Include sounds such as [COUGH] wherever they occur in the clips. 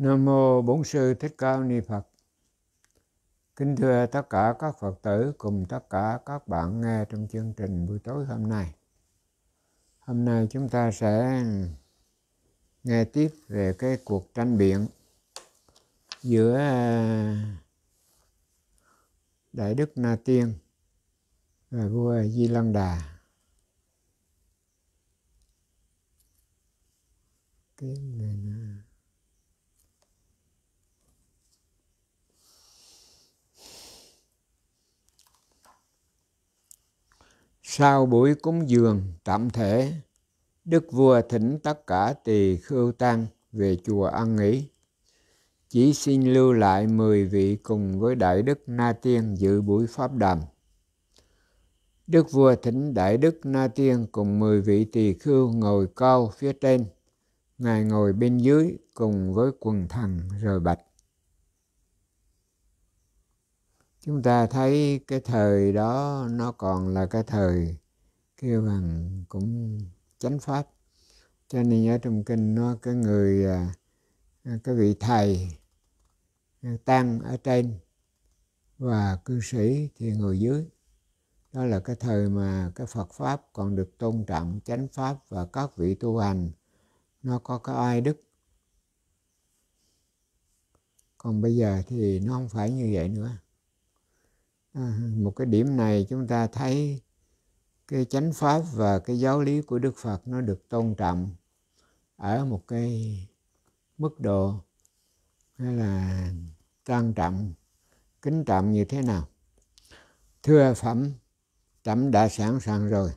Nam mô Bổn sư Thích Ca Ni Phật. Kính thưa tất cả các Phật tử cùng tất cả các bạn nghe trong chương trình buổi tối hôm nay. Hôm nay chúng ta sẽ nghe tiếp về cái cuộc tranh biện giữa à, Đại Đức Na Tiên và vua Di Lăng Đà. Cái này nữa. Sau buổi cúng dường tạm thể, Đức vua thỉnh tất cả tỳ khưu tăng về chùa ăn nghỉ. Chỉ xin lưu lại 10 vị cùng với Đại Đức Na Tiên dự buổi pháp đàm. Đức vua thỉnh Đại Đức Na Tiên cùng 10 vị tỳ khưu ngồi cao phía trên, Ngài ngồi bên dưới cùng với quần thần rồi bạch. chúng ta thấy cái thời đó nó còn là cái thời kêu bằng cũng chánh pháp cho nên ở trong kinh nó cái người à, cái vị thầy à, tăng ở trên và cư sĩ thì ngồi dưới đó là cái thời mà cái Phật pháp còn được tôn trọng chánh pháp và các vị tu hành nó có cái ai đức còn bây giờ thì nó không phải như vậy nữa À, một cái điểm này chúng ta thấy cái chánh pháp và cái giáo lý của đức phật nó được tôn trọng ở một cái mức độ hay là trang trọng kính trọng như thế nào thưa phẩm trẫm đã sẵn sàng rồi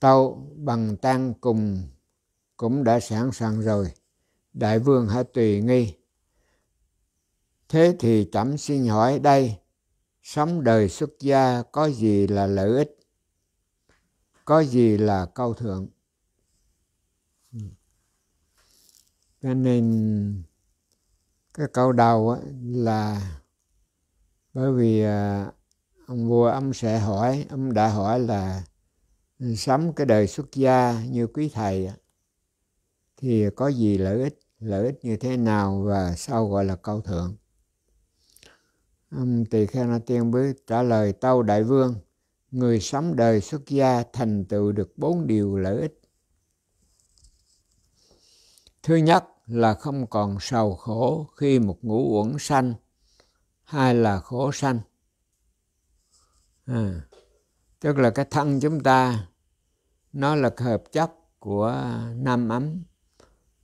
tâu bằng tăng cùng cũng đã sẵn sàng rồi đại vương hãy tùy nghi Thế thì trẫm xin hỏi đây, sống đời xuất gia có gì là lợi ích? Có gì là câu thượng? Ừ. Cho nên cái câu đầu là bởi vì à, ông vua ông sẽ hỏi, ông đã hỏi là sống cái đời xuất gia như quý thầy thì có gì lợi ích, lợi ích như thế nào và sau gọi là câu thượng um, tỳ kheo na tiên bứ trả lời tâu đại vương người sống đời xuất gia thành tựu được bốn điều lợi ích thứ nhất là không còn sầu khổ khi một ngũ uẩn sanh hai là khổ sanh à, tức là cái thân chúng ta nó là hợp chất của năm ấm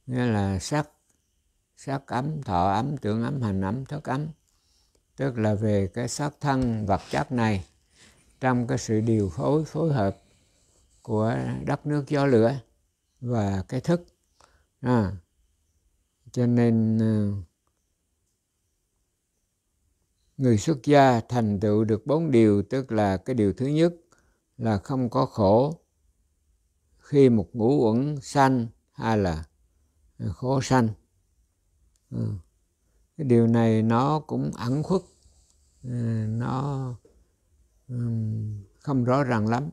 nghĩa là sắc sắc ấm thọ ấm tưởng ấm hành ấm thức ấm tức là về cái sắc thân vật chất này trong cái sự điều phối phối hợp của đất nước gió lửa và cái thức à, cho nên à, người xuất gia thành tựu được bốn điều tức là cái điều thứ nhất là không có khổ khi một ngũ uẩn sanh hay là khổ sanh ừ cái điều này nó cũng ẩn khuất ờ, nó không rõ ràng lắm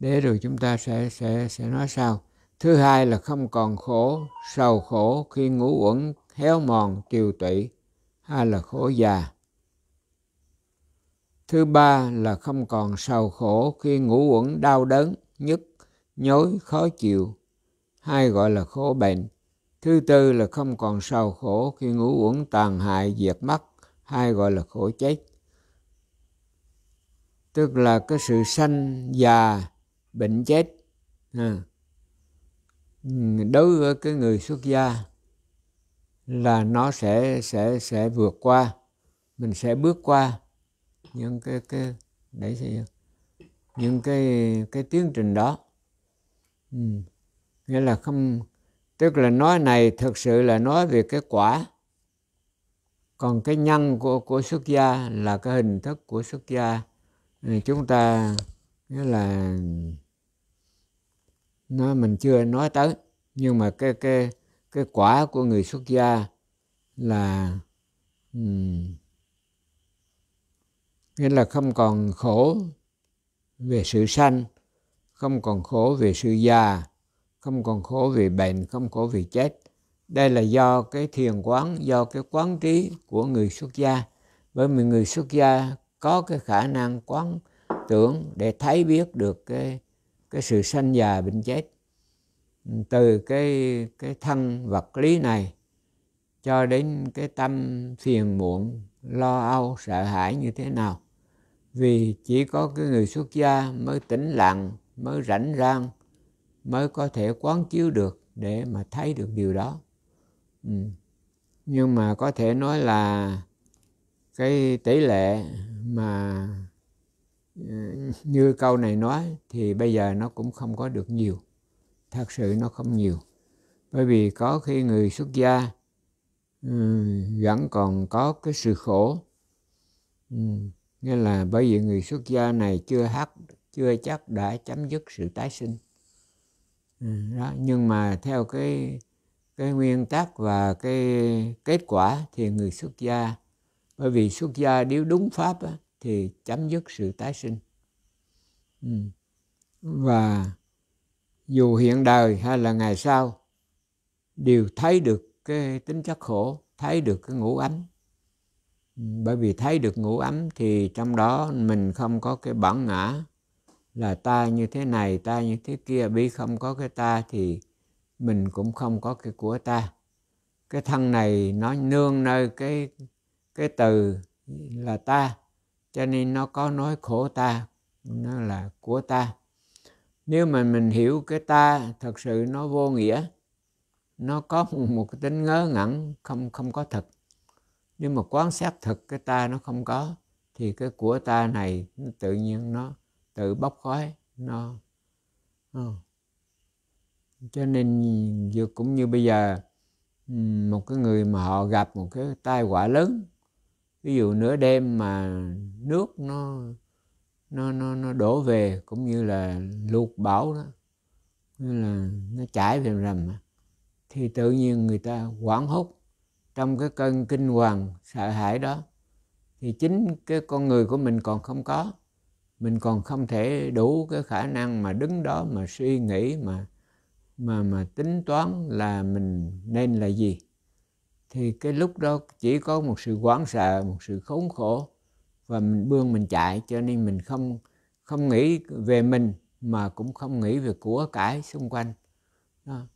để rồi chúng ta sẽ sẽ sẽ nói sao thứ hai là không còn khổ sầu khổ khi ngủ uẩn héo mòn tiều tụy hay là khổ già thứ ba là không còn sầu khổ khi ngủ uẩn đau đớn nhức nhối khó chịu hai gọi là khổ bệnh. Thứ tư là không còn sầu khổ khi ngủ uẩn tàn hại diệt mắt, hai gọi là khổ chết. Tức là cái sự sanh, già, bệnh chết. À. Đối với cái người xuất gia là nó sẽ sẽ sẽ vượt qua, mình sẽ bước qua những cái cái đấy thì những cái cái tiến trình đó. Ừ nghĩa là không tức là nói này thực sự là nói về cái quả còn cái nhân của của xuất gia là cái hình thức của xuất gia chúng ta nghĩa là nó mình chưa nói tới nhưng mà cái cái cái quả của người xuất gia là um, nghĩa là không còn khổ về sự sanh không còn khổ về sự già không còn khổ vì bệnh không khổ vì chết đây là do cái thiền quán do cái quán trí của người xuất gia bởi vì người xuất gia có cái khả năng quán tưởng để thấy biết được cái cái sự sanh già bệnh chết từ cái cái thân vật lý này cho đến cái tâm phiền muộn lo âu sợ hãi như thế nào vì chỉ có cái người xuất gia mới tĩnh lặng mới rảnh rang mới có thể quán chiếu được để mà thấy được điều đó ừ. nhưng mà có thể nói là cái tỷ lệ mà ờ, như câu này nói thì bây giờ nó cũng không có được nhiều thật sự nó không nhiều bởi vì có khi người xuất gia ừ, vẫn còn có cái sự khổ ừ, nghĩa là bởi vì người xuất gia này chưa hát chưa chắc đã chấm dứt sự tái sinh Ừ, đó. nhưng mà theo cái cái nguyên tắc và cái kết quả thì người xuất gia bởi vì xuất gia nếu đúng pháp á, thì chấm dứt sự tái sinh ừ. và dù hiện đời hay là ngày sau đều thấy được cái tính chất khổ thấy được cái ngũ ấm ừ, bởi vì thấy được ngũ ấm thì trong đó mình không có cái bản ngã là ta như thế này ta như thế kia bi không có cái ta thì mình cũng không có cái của ta cái thân này nó nương nơi cái cái từ là ta cho nên nó có nói khổ ta nó là của ta nếu mà mình hiểu cái ta thật sự nó vô nghĩa nó có [LAUGHS] một cái tính ngớ ngẩn không không có thật nhưng mà quan sát thật cái ta nó không có thì cái của ta này tự nhiên nó tự bốc khói nó no. Ờ. cho nên dược cũng như bây giờ một cái người mà họ gặp một cái tai họa lớn ví dụ nửa đêm mà nước nó nó nó nó đổ về cũng như là lụt bão đó như là nó chảy về rầm thì tự nhiên người ta hoảng hốt trong cái cơn kinh hoàng sợ hãi đó thì chính cái con người của mình còn không có mình còn không thể đủ cái khả năng mà đứng đó mà suy nghĩ mà mà mà tính toán là mình nên là gì thì cái lúc đó chỉ có một sự quán sợ một sự khốn khổ và mình bươn mình chạy cho nên mình không không nghĩ về mình mà cũng không nghĩ về của cải xung quanh đó.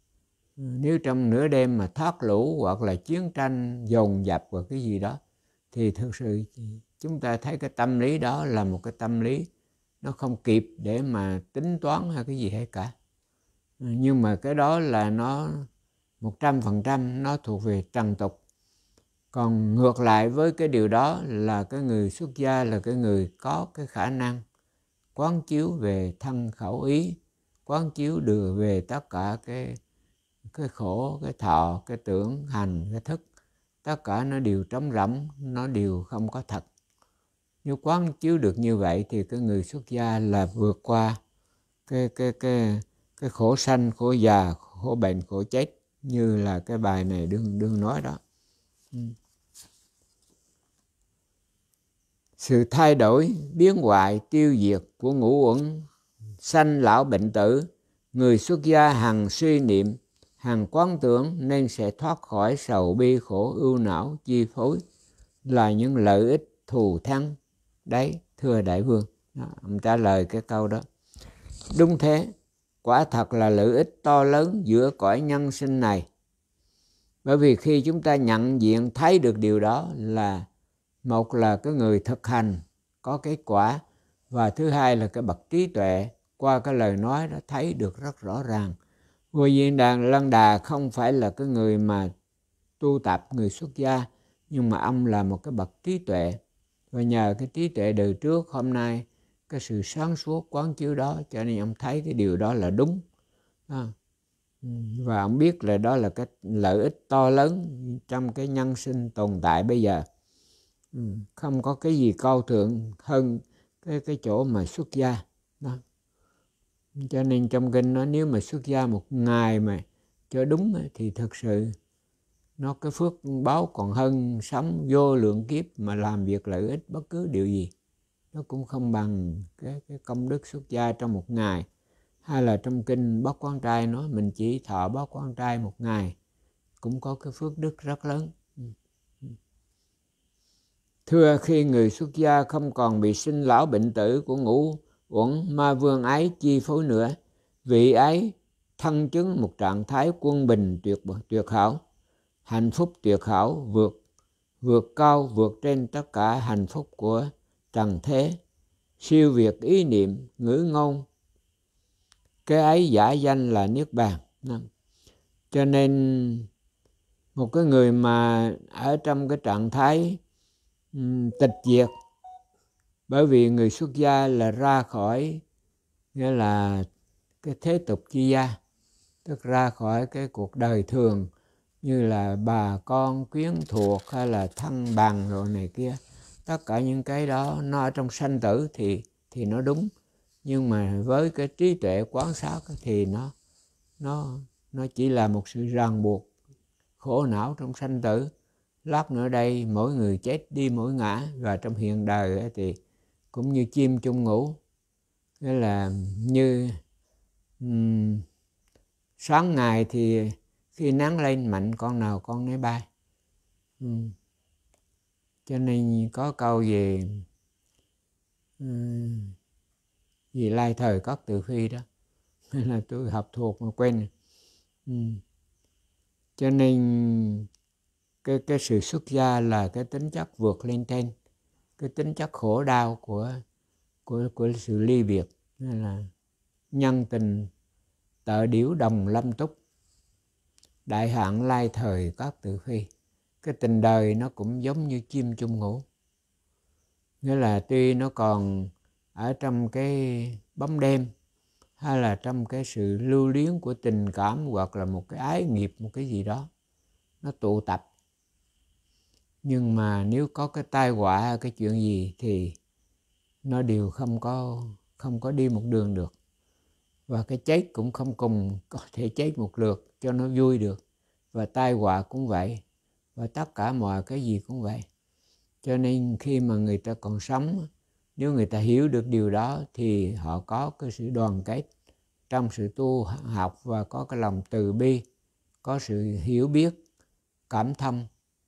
nếu trong nửa đêm mà thoát lũ hoặc là chiến tranh dồn dập hoặc cái gì đó thì thực sự chúng ta thấy cái tâm lý đó là một cái tâm lý nó không kịp để mà tính toán hay cái gì hay cả nhưng mà cái đó là nó một trăm phần trăm nó thuộc về trần tục còn ngược lại với cái điều đó là cái người xuất gia là cái người có cái khả năng quán chiếu về thân khẩu ý quán chiếu được về tất cả cái cái khổ cái thọ cái tưởng hành cái thức tất cả nó đều trống rỗng nó đều không có thật nếu quán chiếu được như vậy thì cái người xuất gia là vượt qua cái cái cái cái khổ sanh khổ già khổ bệnh khổ chết như là cái bài này đương đương nói đó ừ. sự thay đổi biến hoại tiêu diệt của ngũ uẩn sanh lão bệnh tử người xuất gia hằng suy niệm hằng quán tưởng nên sẽ thoát khỏi sầu bi khổ ưu não chi phối là những lợi ích thù thắng đấy thưa đại vương đó, ông trả lời cái câu đó đúng thế quả thật là lợi ích to lớn giữa cõi nhân sinh này bởi vì khi chúng ta nhận diện thấy được điều đó là một là cái người thực hành có kết quả và thứ hai là cái bậc trí tuệ qua cái lời nói đó thấy được rất rõ ràng vua viên đàn lân đà không phải là cái người mà tu tập người xuất gia nhưng mà ông là một cái bậc trí tuệ và nhờ cái trí tuệ đời trước hôm nay cái sự sáng suốt quán chiếu đó cho nên ông thấy cái điều đó là đúng à. Ừ, và ông biết là đó là cái lợi ích to lớn trong cái nhân sinh tồn tại bây giờ ừ, không có cái gì cao thượng hơn cái cái chỗ mà xuất gia đó. cho nên trong kinh nó nếu mà xuất gia một ngày mà cho đúng thì thực sự nó cái phước báo còn hơn sống vô lượng kiếp mà làm việc lợi ích bất cứ điều gì nó cũng không bằng cái, cái công đức xuất gia trong một ngày hay là trong kinh bác quan trai nói mình chỉ thọ bác quan trai một ngày cũng có cái phước đức rất lớn ừ. Ừ. thưa khi người xuất gia không còn bị sinh lão bệnh tử của ngũ uẩn ma vương ấy chi phối nữa vị ấy thân chứng một trạng thái quân bình tuyệt tuyệt hảo hạnh phúc tuyệt hảo vượt vượt cao vượt trên tất cả hạnh phúc của trần thế siêu việt ý niệm ngữ ngôn cái ấy giả danh là niết bàn cho nên một cái người mà ở trong cái trạng thái tịch diệt bởi vì người xuất gia là ra khỏi nghĩa là cái thế tục chi gia tức ra khỏi cái cuộc đời thường như là bà con quyến thuộc hay là thân bằng rồi này kia tất cả những cái đó nó ở trong sanh tử thì thì nó đúng nhưng mà với cái trí tuệ quán sát thì nó nó nó chỉ là một sự ràng buộc khổ não trong sanh tử lát nữa đây mỗi người chết đi mỗi ngã và trong hiện đời thì cũng như chim chung ngủ nghĩa là như um, sáng ngày thì khi nắng lên mạnh con nào con nấy bay ừ. cho nên có câu về ừ, vì lai thời cất từ khi đó [LAUGHS] nên là tôi học thuộc mà quên ừ. cho nên cái cái sự xuất gia là cái tính chất vượt lên trên cái tính chất khổ đau của của của sự ly biệt nên là nhân tình tợ điểu đồng lâm túc đại hạn lai thời các tự phi cái tình đời nó cũng giống như chim chung ngủ nghĩa là tuy nó còn ở trong cái bóng đêm hay là trong cái sự lưu luyến của tình cảm hoặc là một cái ái nghiệp một cái gì đó nó tụ tập nhưng mà nếu có cái tai họa cái chuyện gì thì nó đều không có không có đi một đường được và cái chết cũng không cùng có thể chết một lượt cho nó vui được và tai họa cũng vậy và tất cả mọi cái gì cũng vậy cho nên khi mà người ta còn sống nếu người ta hiểu được điều đó thì họ có cái sự đoàn kết trong sự tu học và có cái lòng từ bi có sự hiểu biết cảm thông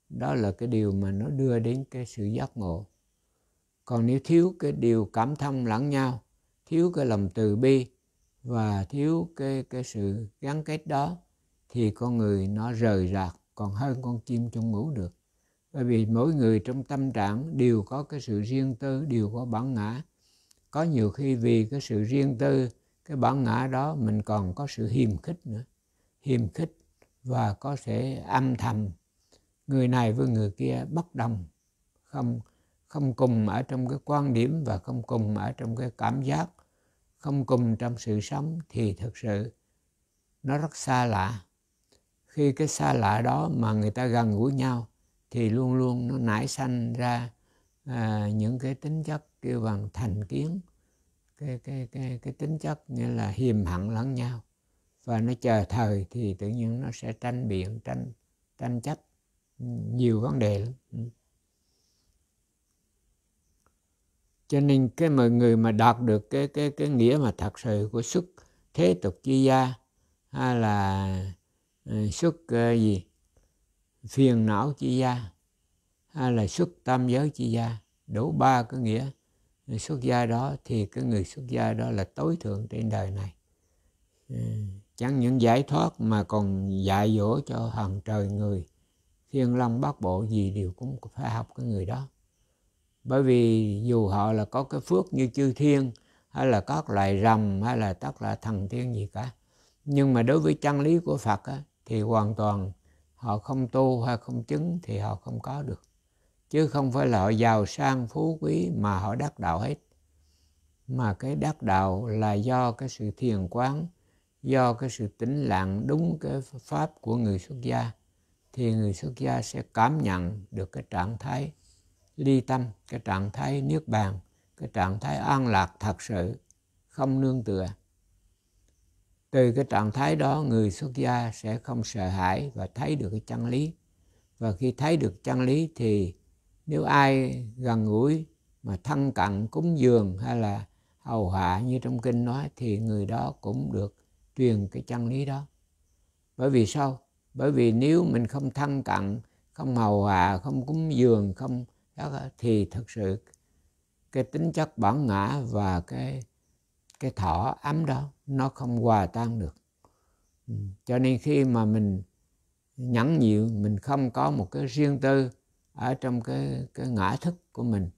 đó là cái điều mà nó đưa đến cái sự giác ngộ còn nếu thiếu cái điều cảm thông lẫn nhau thiếu cái lòng từ bi và thiếu cái cái sự gắn kết đó thì con người nó rời rạc còn hơn con chim trong ngủ được bởi vì mỗi người trong tâm trạng đều có cái sự riêng tư đều có bản ngã có nhiều khi vì cái sự riêng tư cái bản ngã đó mình còn có sự hiềm khích nữa hiềm khích và có thể âm thầm người này với người kia bất đồng không không cùng ở trong cái quan điểm và không cùng ở trong cái cảm giác không cùng trong sự sống thì thực sự nó rất xa lạ khi cái xa lạ đó mà người ta gần gũi nhau thì luôn luôn nó nảy sanh ra à, những cái tính chất kêu bằng thành kiến cái cái cái cái tính chất nghĩa là hiềm hận lẫn nhau và nó chờ thời thì tự nhiên nó sẽ tranh biện tranh tranh chấp nhiều vấn đề lắm ừ. cho nên cái mọi người mà đạt được cái cái cái nghĩa mà thật sự của xuất thế tục chi gia hay là Ờ, xuất ờ, gì phiền não chi gia hay là xuất tam giới chi gia đủ ba cái nghĩa ờ, xuất gia đó thì cái người xuất gia đó là tối thượng trên đời này chẳng những giải thoát mà còn dạy dỗ cho hàng trời người thiên long bát bộ gì đều cũng phải học cái người đó bởi vì dù họ là có cái phước như chư thiên hay là các loài rồng hay là tất là thần tiên gì cả nhưng mà đối với chân lý của phật á, thì hoàn toàn họ không tu hay không chứng thì họ không có được chứ không phải là họ giàu sang phú quý mà họ đắc đạo hết mà cái đắc đạo là do cái sự thiền quán do cái sự tĩnh lặng đúng cái pháp của người xuất gia thì người xuất gia sẽ cảm nhận được cái trạng thái ly tâm cái trạng thái niết bàn cái trạng thái an lạc thật sự không nương tựa từ cái trạng thái đó người xuất gia sẽ không sợ hãi và thấy được cái chân lý và khi thấy được chân lý thì nếu ai gần gũi mà thân cận cúng dường hay là hầu hạ như trong kinh nói thì người đó cũng được truyền cái chân lý đó bởi vì sao bởi vì nếu mình không thân cận không hầu hạ không cúng dường không đó, thì thực sự cái tính chất bản ngã và cái cái thọ ấm ừ. đó nó không hòa tan được ừ, cho nên khi mà mình nhẫn nhịn mình không có một cái riêng tư ở trong cái cái ngã thức của mình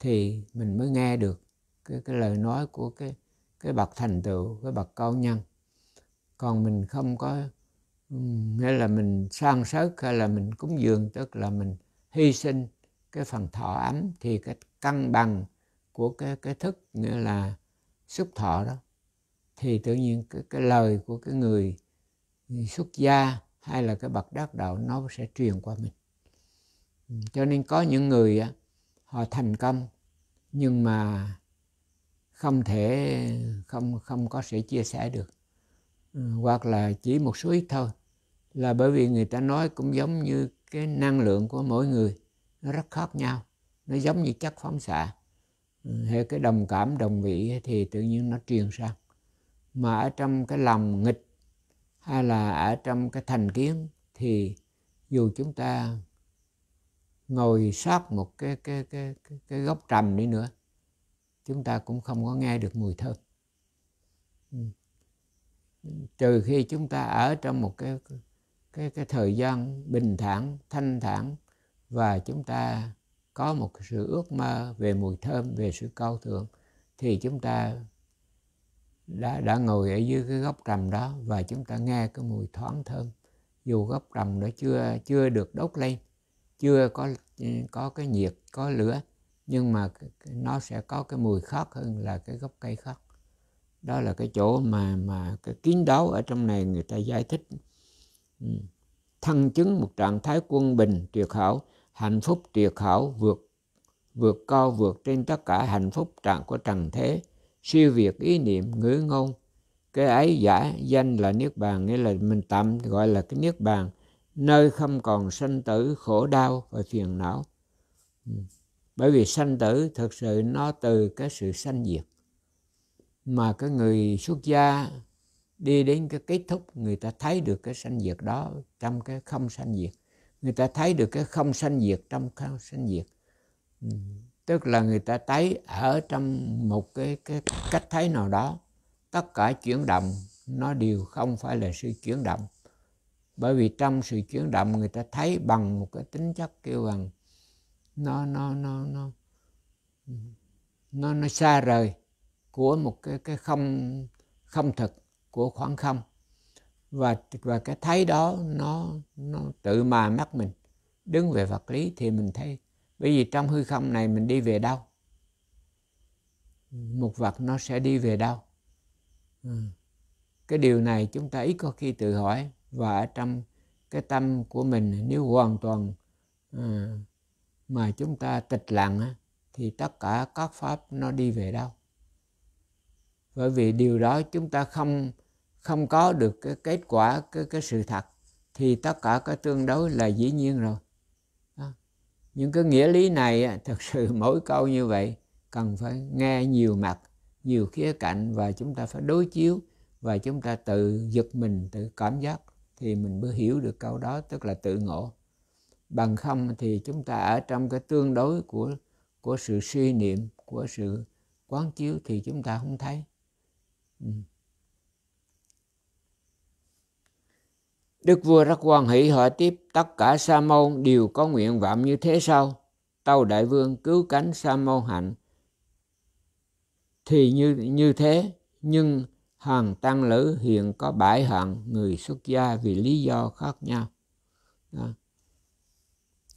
thì mình mới nghe được cái cái lời nói của cái cái bậc thành tựu cái bậc cao nhân còn mình không có nghĩa ừ, là mình sang sớt hay là mình cúng dường tức là mình hy sinh cái phần thọ ấm thì cái cân bằng của cái cái thức nghĩa là xúc thọ đó thì tự nhiên cái, cái lời của cái người xuất gia hay là cái bậc đắc đạo nó sẽ truyền qua mình ừ, cho nên có những người họ thành công nhưng mà không thể không không có sự chia sẻ được ừ, hoặc là chỉ một số ít thôi là bởi vì người ta nói cũng giống như cái năng lượng của mỗi người nó rất khác nhau nó giống như chất phóng xạ hay cái đồng cảm đồng vị thì tự nhiên nó truyền sang mà ở trong cái lòng nghịch hay là ở trong cái thành kiến thì dù chúng ta ngồi sát một cái cái cái cái, cái gốc trầm đi nữa chúng ta cũng không có nghe được mùi thơm ừ. trừ khi chúng ta ở trong một cái cái cái thời gian bình thản thanh thản và chúng ta có một sự ước mơ về mùi thơm về sự cao thượng thì chúng ta đã đã ngồi ở dưới cái gốc trầm đó và chúng ta nghe cái mùi thoáng thơm dù gốc trầm nó chưa chưa được đốt lên chưa có có cái nhiệt có lửa nhưng mà nó sẽ có cái mùi khác hơn là cái gốc cây khác đó là cái chỗ mà mà cái kiến đáo ở trong này người ta giải thích ừ. thân chứng một trạng thái quân bình tuyệt hảo hạnh phúc tuyệt hảo vượt vượt cao vượt trên tất cả hạnh phúc trạng của trần thế siêu việt ý niệm ngữ ngôn cái ấy giả danh là niết bàn nghĩa là mình tạm gọi là cái niết bàn nơi không còn sanh tử khổ đau và phiền não ừ. bởi vì sanh tử thực sự nó từ cái sự sanh diệt mà cái người xuất gia đi đến cái kết thúc người ta thấy được cái sanh diệt đó trong cái không sanh diệt người ta thấy được cái không sanh diệt trong không sanh diệt ừ. tức là người ta thấy ở trong một cái, cái cách thấy nào đó tất cả chuyển động nó đều không phải là sự chuyển động bởi vì trong sự chuyển động người ta thấy bằng một cái tính chất kêu bằng nó nó nó nó nó nó xa rời của một cái cái không không thực của khoảng không và và cái thấy đó nó nó tự mà mắt mình đứng về vật lý thì mình thấy bởi vì trong hư không này mình đi về đâu một vật nó sẽ đi về đâu ừ. cái điều này chúng ta ít có khi tự hỏi và ở trong cái tâm của mình nếu hoàn toàn ờ, mà chúng ta tịch lặng thì tất cả các pháp nó đi về đâu bởi vì điều đó chúng ta không không có được cái kết quả cái, cái sự thật thì tất cả cái tương đối là dĩ nhiên rồi đó. những cái nghĩa lý này thật sự [LAUGHS] mỗi câu như vậy cần phải nghe nhiều mặt nhiều khía cạnh và chúng ta phải đối chiếu và chúng ta tự giật mình tự cảm giác thì mình mới hiểu được câu đó tức là tự ngộ bằng không thì chúng ta ở trong cái tương đối của của sự suy niệm của sự quán chiếu thì chúng ta không thấy ừ. Đức vua rất quan hỷ hỏi tiếp, tất cả sa môn đều có nguyện vọng như thế sao? Tâu đại vương cứu cánh sa môn hạnh. Thì như như thế, nhưng hàng tăng lữ hiện có bãi hạng người xuất gia vì lý do khác nhau. Đó.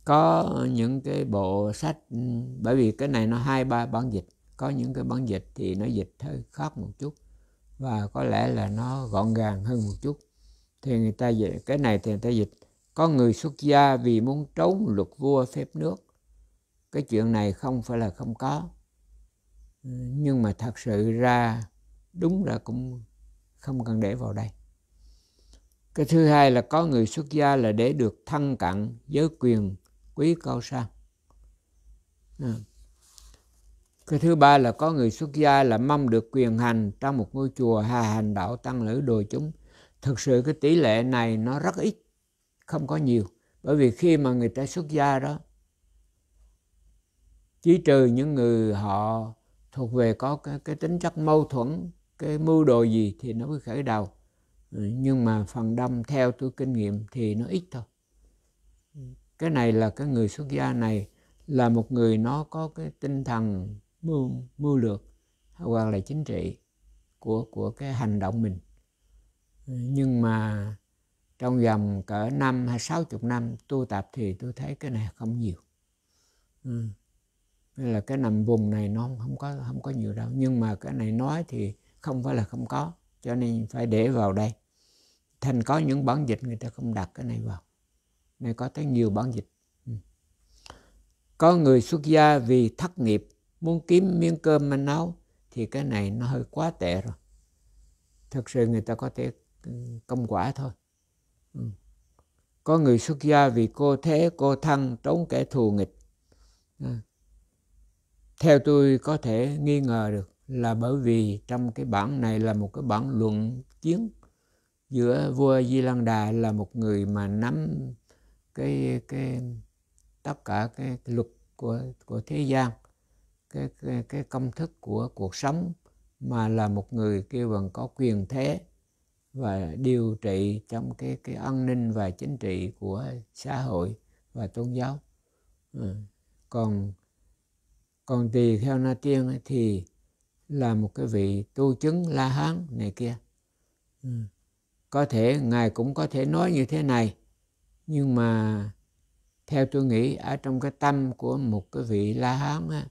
Có những cái bộ sách, bởi vì cái này nó hai ba bản dịch, có những cái bản dịch thì nó dịch hơi khác một chút và có lẽ là nó gọn gàng hơn một chút thì người ta dịch cái này thì người ta dịch có người xuất gia vì muốn trốn luật vua phép nước cái chuyện này không phải là không có ừ, nhưng mà thật sự ra đúng là cũng không cần để vào đây cái thứ hai là có người xuất gia là để được thân cận với quyền quý cao sang à. cái thứ ba là có người xuất gia là mong được quyền hành trong một ngôi chùa hà hành đạo tăng lữ đồ chúng thực sự cái tỷ lệ này nó rất ít không có nhiều bởi vì khi mà người ta xuất gia đó chỉ trừ những người họ thuộc về có cái, cái tính chất mâu thuẫn cái mưu đồ gì thì nó mới khởi đầu nhưng mà phần đông theo tôi kinh nghiệm thì nó ít thôi cái này là cái người xuất gia này là một người nó có cái tinh thần mưu mưu lược hoặc là chính trị của của cái hành động mình nhưng mà trong vòng cỡ năm hay sáu chục năm tu tập thì tôi thấy cái này không nhiều ừ. Nên là cái nằm vùng này nó không có không có nhiều đâu nhưng mà cái này nói thì không phải là không có cho nên phải để vào đây thành có những bản dịch người ta không đặt cái này vào này có tới nhiều bản dịch ừ. có người xuất gia vì thất nghiệp muốn kiếm miếng cơm mà nấu thì cái này nó hơi quá tệ rồi thực sự người ta có thể công quả thôi ừ. có người xuất gia vì cô thế cô thăng trốn kẻ thù nghịch à. theo tôi có thể nghi ngờ được là bởi vì trong cái bản này là một cái bản luận chiến giữa vua Di Lăng Đà là một người mà nắm cái cái tất cả cái, cái luật của của thế gian cái, cái cái công thức của cuộc sống mà là một người kêu bằng có quyền thế và điều trị trong cái cái an ninh và chính trị của xã hội và tôn giáo ừ. còn còn tỳ kheo na tiên thì là một cái vị tu chứng la hán này kia ừ. có thể ngài cũng có thể nói như thế này nhưng mà theo tôi nghĩ ở trong cái tâm của một cái vị la hán á,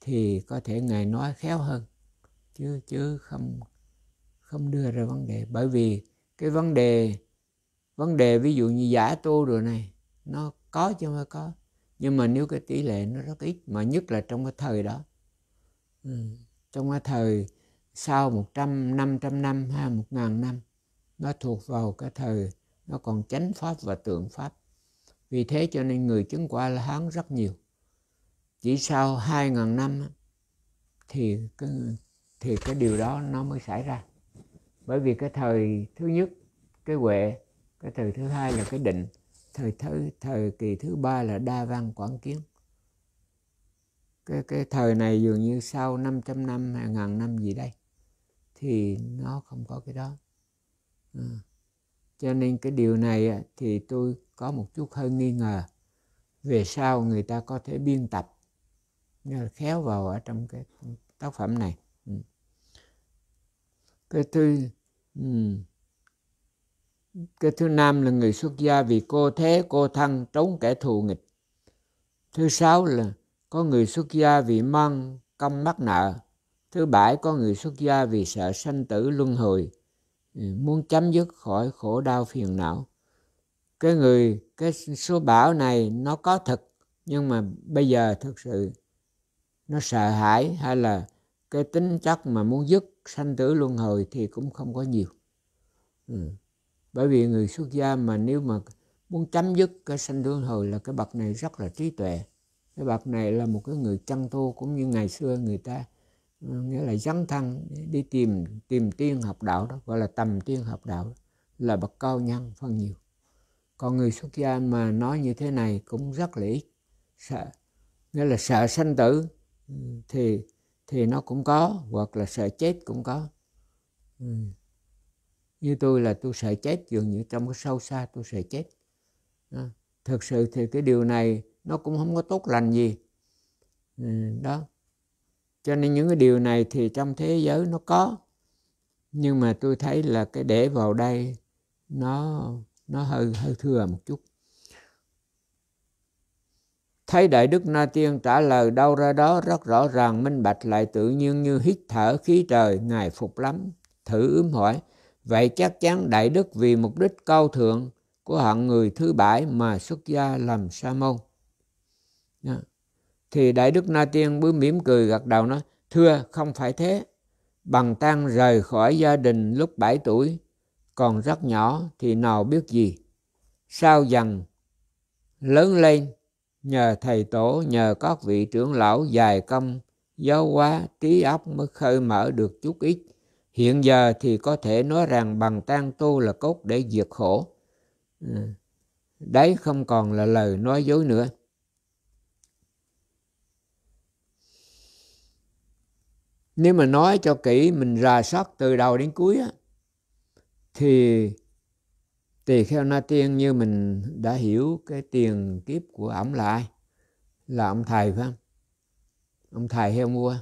thì có thể ngài nói khéo hơn chứ chứ không không đưa ra vấn đề bởi vì cái vấn đề vấn đề ví dụ như giả tu rồi này nó có chứ không có nhưng mà nếu cái tỷ lệ nó rất ít mà nhất là trong cái thời đó ừ. trong cái thời sau 100, 500 năm hay 1.000 năm nó thuộc vào cái thời nó còn chánh pháp và tượng pháp vì thế cho nên người chứng quả là hán rất nhiều chỉ sau 2.000 năm thì cái, thì cái điều đó nó mới xảy ra bởi vì cái thời thứ nhất cái huệ cái thời thứ hai là cái định thời thứ thời kỳ thứ ba là đa văn quảng kiến cái cái thời này dường như sau 500 năm hay ngàn năm gì đây thì nó không có cái đó à. cho nên cái điều này thì tôi có một chút hơi nghi ngờ về sau người ta có thể biên tập khéo vào ở trong cái tác phẩm này cái thứ ừ. cái thứ năm là người xuất gia vì cô thế cô thân trốn kẻ thù nghịch thứ sáu là có người xuất gia vì mong công mắc nợ thứ bảy có người xuất gia vì sợ sanh tử luân hồi ừ, muốn chấm dứt khỏi khổ đau phiền não cái người cái số bảo này nó có thật nhưng mà bây giờ thực sự nó sợ hãi hay là cái tính chất mà muốn dứt sanh tử luân hồi thì cũng không có nhiều ừ. bởi vì người xuất gia mà nếu mà muốn chấm dứt cái sanh luân hồi là cái bậc này rất là trí tuệ cái bậc này là một cái người chăn tu cũng như ngày xưa người ta ừ, nghĩa là dấn thân đi tìm tìm tiên học đạo đó gọi là tầm tiên học đạo đó, là bậc cao nhân phần nhiều còn người xuất gia mà nói như thế này cũng rất là ít sợ nghĩa là sợ sanh tử ừ, thì thì nó cũng có hoặc là sợ chết cũng có ừ. như tôi là tôi sợ chết dường như trong cái sâu xa tôi sợ chết đó. thực sự thì cái điều này nó cũng không có tốt lành gì ừ, đó cho nên những cái điều này thì trong thế giới nó có nhưng mà tôi thấy là cái để vào đây nó nó hơi hơi thừa một chút Thấy Đại Đức Na Tiên trả lời đâu ra đó rất rõ ràng minh bạch lại tự nhiên như hít thở khí trời, Ngài phục lắm. Thử ướm hỏi, vậy chắc chắn Đại Đức vì mục đích cao thượng của hạng người thứ bảy mà xuất gia làm sa môn. Thì Đại Đức Na Tiên bướm mỉm cười gật đầu nói, thưa không phải thế. Bằng tăng rời khỏi gia đình lúc 7 tuổi, còn rất nhỏ thì nào biết gì. Sao dần lớn lên nhờ thầy tổ, nhờ các vị trưởng lão dài công, giáo hóa, trí óc mới khơi mở được chút ít. Hiện giờ thì có thể nói rằng bằng tan tu là cốt để diệt khổ. Ừ. Đấy không còn là lời nói dối nữa. Nếu mà nói cho kỹ mình rà soát từ đầu đến cuối á, thì tỳ kheo na tiên như mình đã hiểu cái tiền kiếp của ổng là ai là ông thầy phải không ông thầy heo ông vua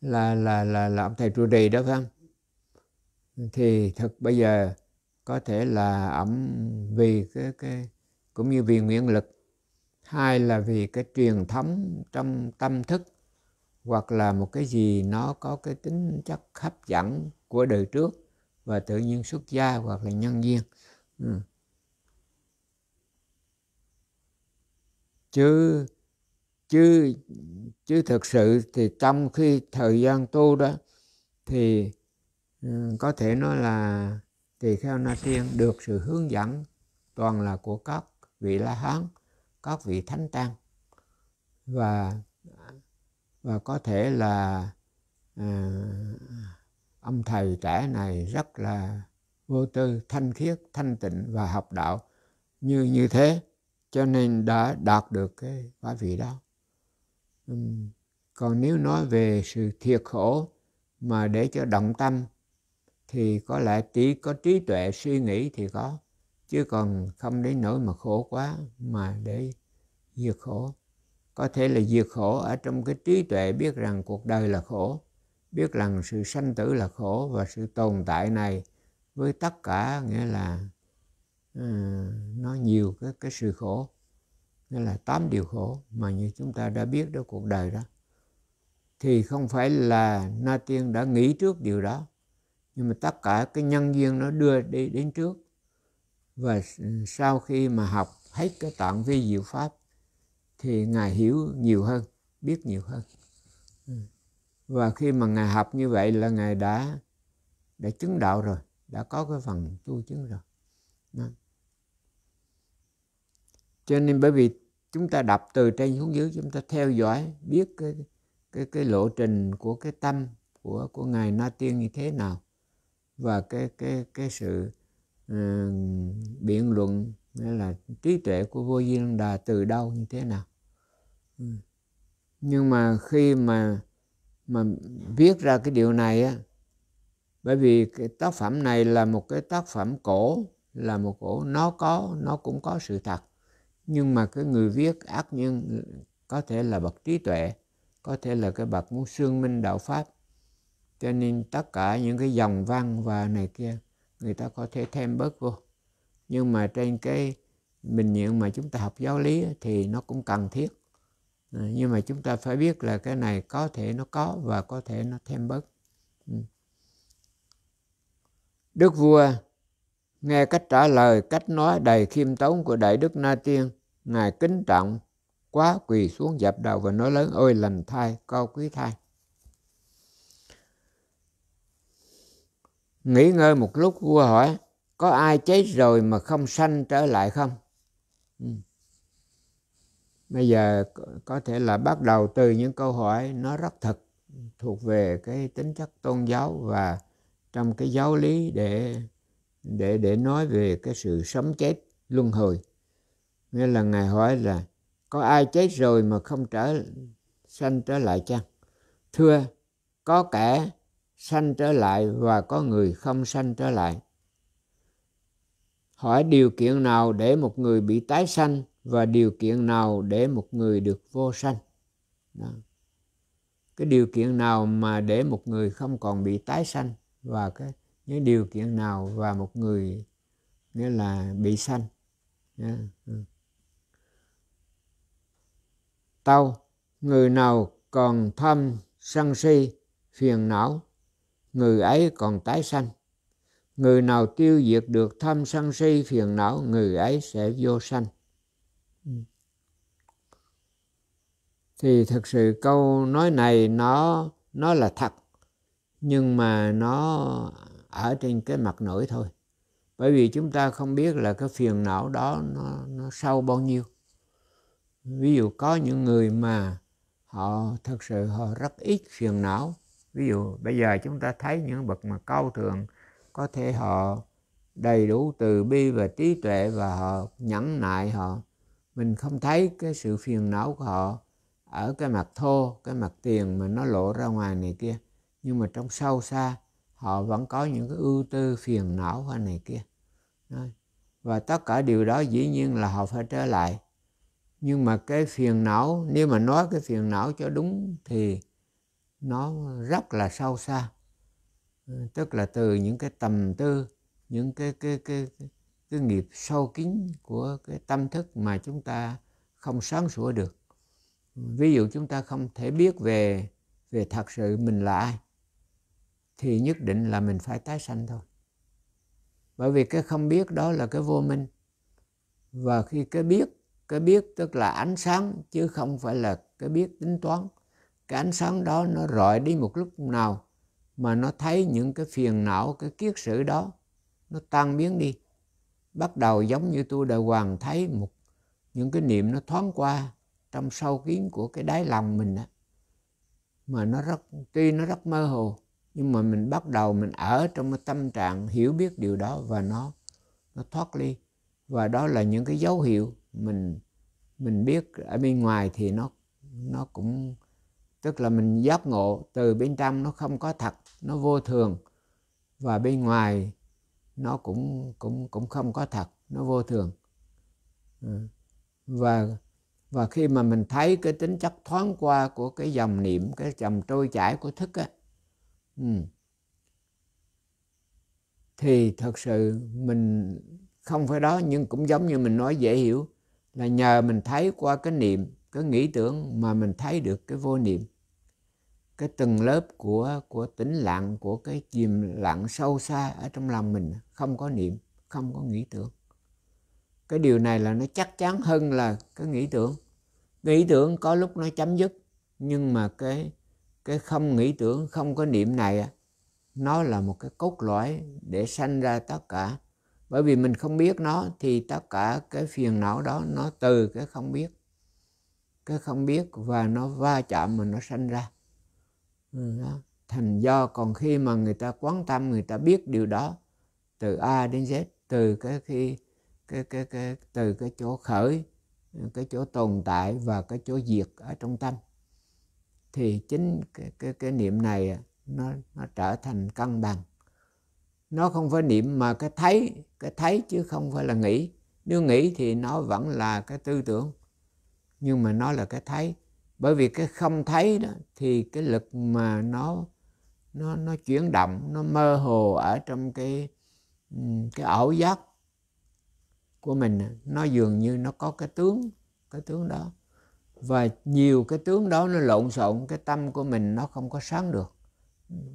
là là là là ông thầy trụ trì đó phải không thì thật bây giờ có thể là ổng vì cái cái cũng như vì nguyện lực hai là vì cái truyền thống trong tâm thức hoặc là một cái gì nó có cái tính chất hấp dẫn của đời trước và tự nhiên xuất gia hoặc là nhân viên ừ. chứ chứ chứ thực sự thì trong khi thời gian tu đó thì ừ, có thể nói là tỳ kheo na tiên được sự hướng dẫn toàn là của các vị la hán các vị thánh tăng và và có thể là à, ông thầy trẻ này rất là vô tư thanh khiết thanh tịnh và học đạo như như thế cho nên đã đạt được cái quả vị đó còn nếu nói về sự thiệt khổ mà để cho động tâm thì có lẽ chỉ có trí tuệ suy nghĩ thì có chứ còn không đến nỗi mà khổ quá mà để diệt khổ có thể là diệt khổ ở trong cái trí tuệ biết rằng cuộc đời là khổ biết rằng sự sanh tử là khổ và sự tồn tại này với tất cả nghĩa là à, nó nhiều cái cái sự khổ nghĩa là tám điều khổ mà như chúng ta đã biết đó cuộc đời đó thì không phải là na tiên đã nghĩ trước điều đó nhưng mà tất cả cái nhân duyên nó đưa đi đến trước và sau khi mà học hết cái tạng vi diệu pháp thì ngài hiểu nhiều hơn biết nhiều hơn ừ và khi mà ngài học như vậy là ngài đã đã chứng đạo rồi đã có cái phần tu chứng rồi Đó. cho nên bởi vì chúng ta đọc từ trên xuống dưới chúng ta theo dõi biết cái cái cái lộ trình của cái tâm của của ngài na tiên như thế nào và cái cái cái sự uh, biện luận nghĩa là trí tuệ của vô vi đà từ đâu như thế nào ừ. nhưng mà khi mà mà viết ra cái điều này á bởi vì cái tác phẩm này là một cái tác phẩm cổ là một cổ nó có nó cũng có sự thật nhưng mà cái người viết ác nhân có thể là bậc trí tuệ có thể là cái bậc muốn xương minh đạo pháp cho nên tất cả những cái dòng văn và này kia người ta có thể thêm bớt vô nhưng mà trên cái bình diện mà chúng ta học giáo lý thì nó cũng cần thiết Ờ, nhưng mà chúng ta phải biết là cái này có thể nó có và có thể nó thêm bớt ừ. đức vua nghe cách trả lời cách nói đầy khiêm tốn của đại đức na tiên ngài kính trọng quá quỳ xuống dập đầu và nói lớn ôi lành thai cao quý thai nghỉ ngơi một lúc vua hỏi có ai chết rồi mà không sanh trở lại không ừ bây giờ có thể là bắt đầu từ những câu hỏi nó rất thật thuộc về cái tính chất tôn giáo và trong cái giáo lý để để để nói về cái sự sống chết luân hồi nghĩa là ngài hỏi là có ai chết rồi mà không trở sanh trở lại chăng thưa có kẻ sanh trở lại và có người không sanh trở lại hỏi điều kiện nào để một người bị tái sanh và điều kiện nào để một người được vô sanh đó. cái điều kiện nào mà để một người không còn bị tái sanh và cái những điều kiện nào và một người nghĩa là bị sanh yeah. Ừ. tâu người nào còn tham sân si phiền não người ấy còn tái sanh người nào tiêu diệt được tham sân si phiền não người ấy sẽ vô sanh thì thực sự câu nói này nó nó là thật nhưng mà nó ở trên cái mặt nổi thôi bởi vì chúng ta không biết là cái phiền não đó nó, nó sâu bao nhiêu ví dụ có những người mà họ thật sự họ rất ít phiền não ví dụ bây giờ chúng ta thấy những bậc mà cao thượng có thể họ đầy đủ từ bi và trí tuệ và họ nhẫn nại họ mình không thấy cái sự phiền não của họ ở cái mặt thô cái mặt tiền mà nó lộ ra ngoài này kia nhưng mà trong sâu xa họ vẫn có những cái ưu tư phiền não hay này kia và tất cả điều đó dĩ nhiên là họ phải trở lại nhưng mà cái phiền não nếu mà nói cái phiền não cho đúng thì nó rất là sâu xa tức là từ những cái tầm tư những cái cái cái, cái cái nghiệp sâu kín của cái tâm thức mà chúng ta không sáng sủa được ví dụ chúng ta không thể biết về về thật sự mình là ai thì nhất định là mình phải tái sanh thôi bởi vì cái không biết đó là cái vô minh và khi cái biết cái biết tức là ánh sáng chứ không phải là cái biết tính toán cái ánh sáng đó nó rọi đi một lúc nào mà nó thấy những cái phiền não cái kiết sử đó nó tan biến đi bắt đầu giống như tôi đã hoàn thấy một những cái niệm nó thoáng qua trong sâu kiến của cái đáy lòng mình đó. mà nó rất tuy nó rất mơ hồ nhưng mà mình bắt đầu mình ở trong cái tâm trạng hiểu biết điều đó và nó nó thoát ly và đó là những cái dấu hiệu mình mình biết ở bên ngoài thì nó nó cũng tức là mình giác ngộ từ bên trong nó không có thật nó vô thường và bên ngoài nó cũng cũng cũng không có thật nó vô thường ừ. và và khi mà mình thấy cái tính chất thoáng qua của cái dòng niệm cái dòng trôi chảy của thức á ừ, thì thật sự mình không phải đó nhưng cũng giống như mình nói dễ hiểu là nhờ mình thấy qua cái niệm cái nghĩ tưởng mà mình thấy được cái vô niệm cái từng lớp của của tĩnh lặng của cái chìm lặng sâu xa ở trong lòng mình không có niệm không có nghĩ tưởng cái điều này là nó chắc chắn hơn là cái nghĩ tưởng nghĩ tưởng có lúc nó chấm dứt nhưng mà cái cái không nghĩ tưởng không có niệm này nó là một cái cốt lõi để sanh ra tất cả bởi vì mình không biết nó thì tất cả cái phiền não đó nó từ cái không biết cái không biết và nó va chạm mà nó sanh ra Ừ, thành do còn khi mà người ta quán tâm người ta biết điều đó từ a đến z từ cái khi cái cái cái từ cái chỗ khởi cái chỗ tồn tại và cái chỗ diệt ở trong tâm thì chính cái cái, cái niệm này nó nó trở thành cân bằng nó không phải niệm mà cái thấy cái thấy chứ không phải là nghĩ nếu nghĩ thì nó vẫn là cái tư tưởng nhưng mà nó là cái thấy bởi vì cái không thấy đó thì cái lực mà nó nó nó chuyển động nó mơ hồ ở trong cái cái ảo giác của mình nó dường như nó có cái tướng cái tướng đó và nhiều cái tướng đó nó lộn xộn cái tâm của mình nó không có sáng được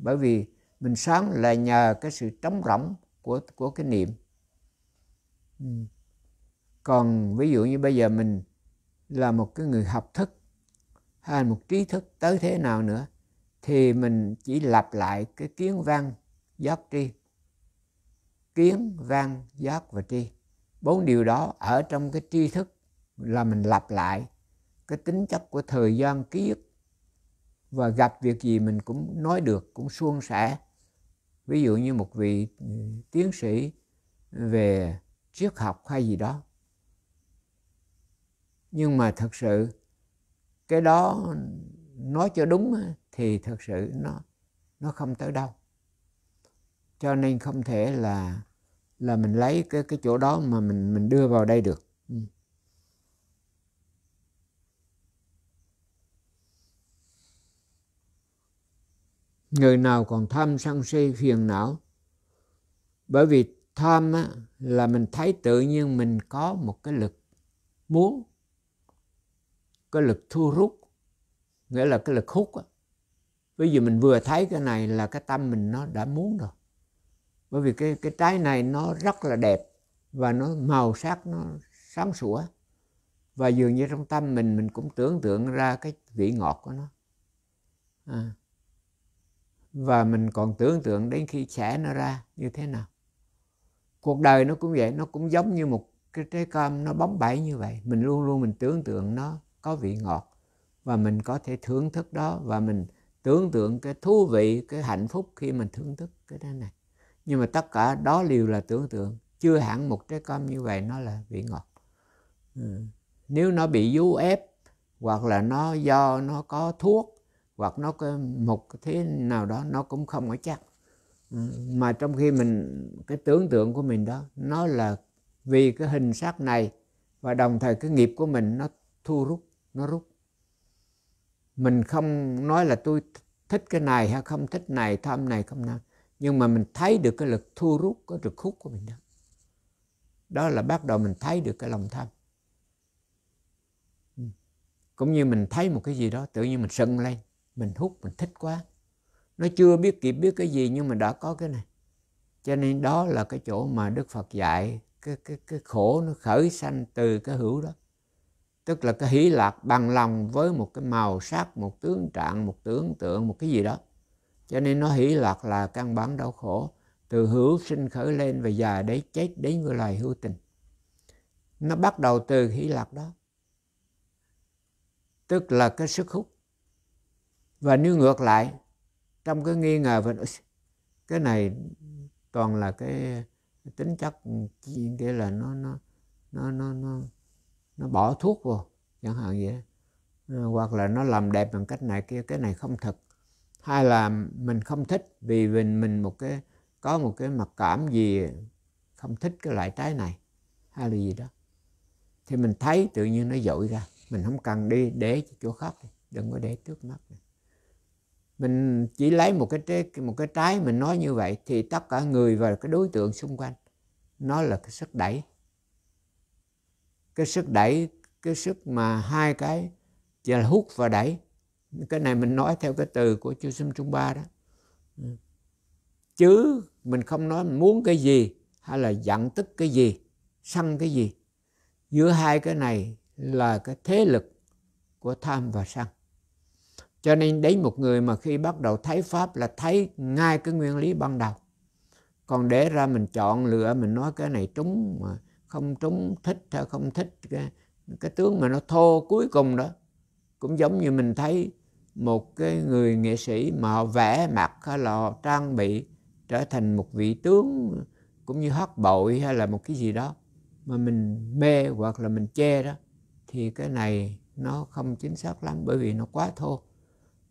bởi vì mình sáng là nhờ cái sự trống rỗng của của cái niệm còn ví dụ như bây giờ mình là một cái người học thức hay một trí thức tới thế nào nữa thì mình chỉ lặp lại cái kiến văn giác tri kiến văn giác và tri bốn điều đó ở trong cái tri thức là mình lặp lại cái tính chất của thời gian ký ức và gặp việc gì mình cũng nói được cũng suôn sẻ ví dụ như một vị ừ, tiến sĩ về triết học hay gì đó nhưng mà thật sự cái đó nói cho đúng thì thật sự nó nó không tới đâu cho nên không thể là là mình lấy cái cái chỗ đó mà mình mình đưa vào đây được ừ. người nào còn tham sân si phiền não bởi vì tham á, là mình thấy tự nhiên mình có một cái lực muốn cái lực thu rút nghĩa là cái lực hút á bây giờ mình vừa thấy cái này là cái tâm mình nó đã muốn rồi bởi vì cái cái trái này nó rất là đẹp và nó màu sắc nó sáng sủa và dường như trong tâm mình mình cũng tưởng tượng ra cái vị ngọt của nó à. và mình còn tưởng tượng đến khi xẻ nó ra như thế nào cuộc đời nó cũng vậy nó cũng giống như một cái trái cam nó bóng bẩy như vậy mình luôn luôn mình tưởng tượng nó có vị ngọt và mình có thể thưởng thức đó và mình tưởng tượng cái thú vị cái hạnh phúc khi mình thưởng thức cái đó này nhưng mà tất cả đó đều là tưởng tượng chưa hẳn một trái cam như vậy nó là vị ngọt ừ. nếu nó bị du ép hoặc là nó do nó có thuốc hoặc nó có một thế nào đó nó cũng không có chắc ừ. mà trong khi mình cái tưởng tượng của mình đó nó là vì cái hình sắc này và đồng thời cái nghiệp của mình nó thu rút nó rút mình không nói là tôi thích cái này hay không thích này tham này không nào nhưng mà mình thấy được cái lực thu rút có lực hút của mình đó đó là bắt đầu mình thấy được cái lòng tham ừ. cũng như mình thấy một cái gì đó tự nhiên mình sân lên mình hút mình thích quá nó chưa biết kịp biết cái gì nhưng mà đã có cái này cho nên đó là cái chỗ mà đức phật dạy cái cái cái khổ nó khởi sanh từ cái hữu đó tức là cái hỷ lạc bằng lòng với một cái màu sắc một tướng trạng một tưởng tượng một cái gì đó cho nên nó hỷ lạc là căn bản đau khổ từ hữu sinh khởi lên và già đấy chết đến người loài hữu tình nó bắt đầu từ hỷ lạc đó tức là cái sức hút và nếu ngược lại trong cái nghi ngờ về cái này toàn là cái tính chất nghĩa là nó nó nó nó nó nó bỏ thuốc vô chẳng hạn vậy ờ, hoặc là nó làm đẹp bằng cách này kia cái này không thật hay là mình không thích vì mình mình một cái có một cái mặc cảm gì không thích cái loại trái này hay là gì đó thì mình thấy tự nhiên nó dội ra mình không cần đi để chỗ khác đừng có để trước mắt mình chỉ lấy một cái trái, một cái trái mình nói như vậy thì tất cả người và cái đối tượng xung quanh nó là cái sức đẩy cái sức đẩy cái sức mà hai cái chỉ là hút và đẩy cái này mình nói theo cái từ của chư Sim Trung Ba đó chứ mình không nói mình muốn cái gì hay là giận tức cái gì sân cái gì giữa hai cái này là cái thế lực của tham và sân cho nên đấy một người mà khi bắt đầu thấy pháp là thấy ngay cái nguyên lý ban đầu còn để ra mình chọn lựa mình nói cái này trúng mà không trúng thích hay không thích cái, cái tướng mà nó thô cuối cùng đó cũng giống như mình thấy một cái người nghệ sĩ mà họ vẽ mặt hay là họ trang bị trở thành một vị tướng cũng như hát bội hay là một cái gì đó mà mình mê hoặc là mình che đó thì cái này nó không chính xác lắm bởi vì nó quá thô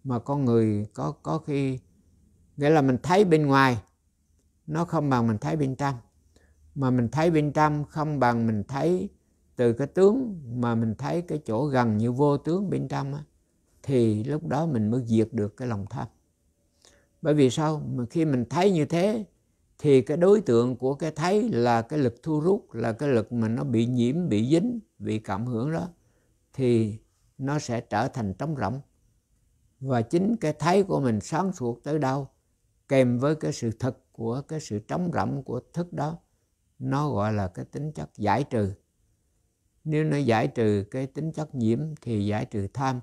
mà con người có có khi nghĩa là mình thấy bên ngoài nó không bằng mình thấy bên trong mà mình thấy bên trong không bằng mình thấy từ cái tướng mà mình thấy cái chỗ gần như vô tướng bên trong á, thì lúc đó mình mới diệt được cái lòng tham bởi vì sao mà khi mình thấy như thế thì cái đối tượng của cái thấy là cái lực thu rút là cái lực mà nó bị nhiễm bị dính bị cảm hưởng đó thì nó sẽ trở thành trống rỗng và chính cái thấy của mình sáng suốt tới đâu kèm với cái sự thật của cái sự trống rỗng của thức đó nó gọi là cái tính chất giải trừ nếu nó giải trừ cái tính chất nhiễm thì giải trừ tham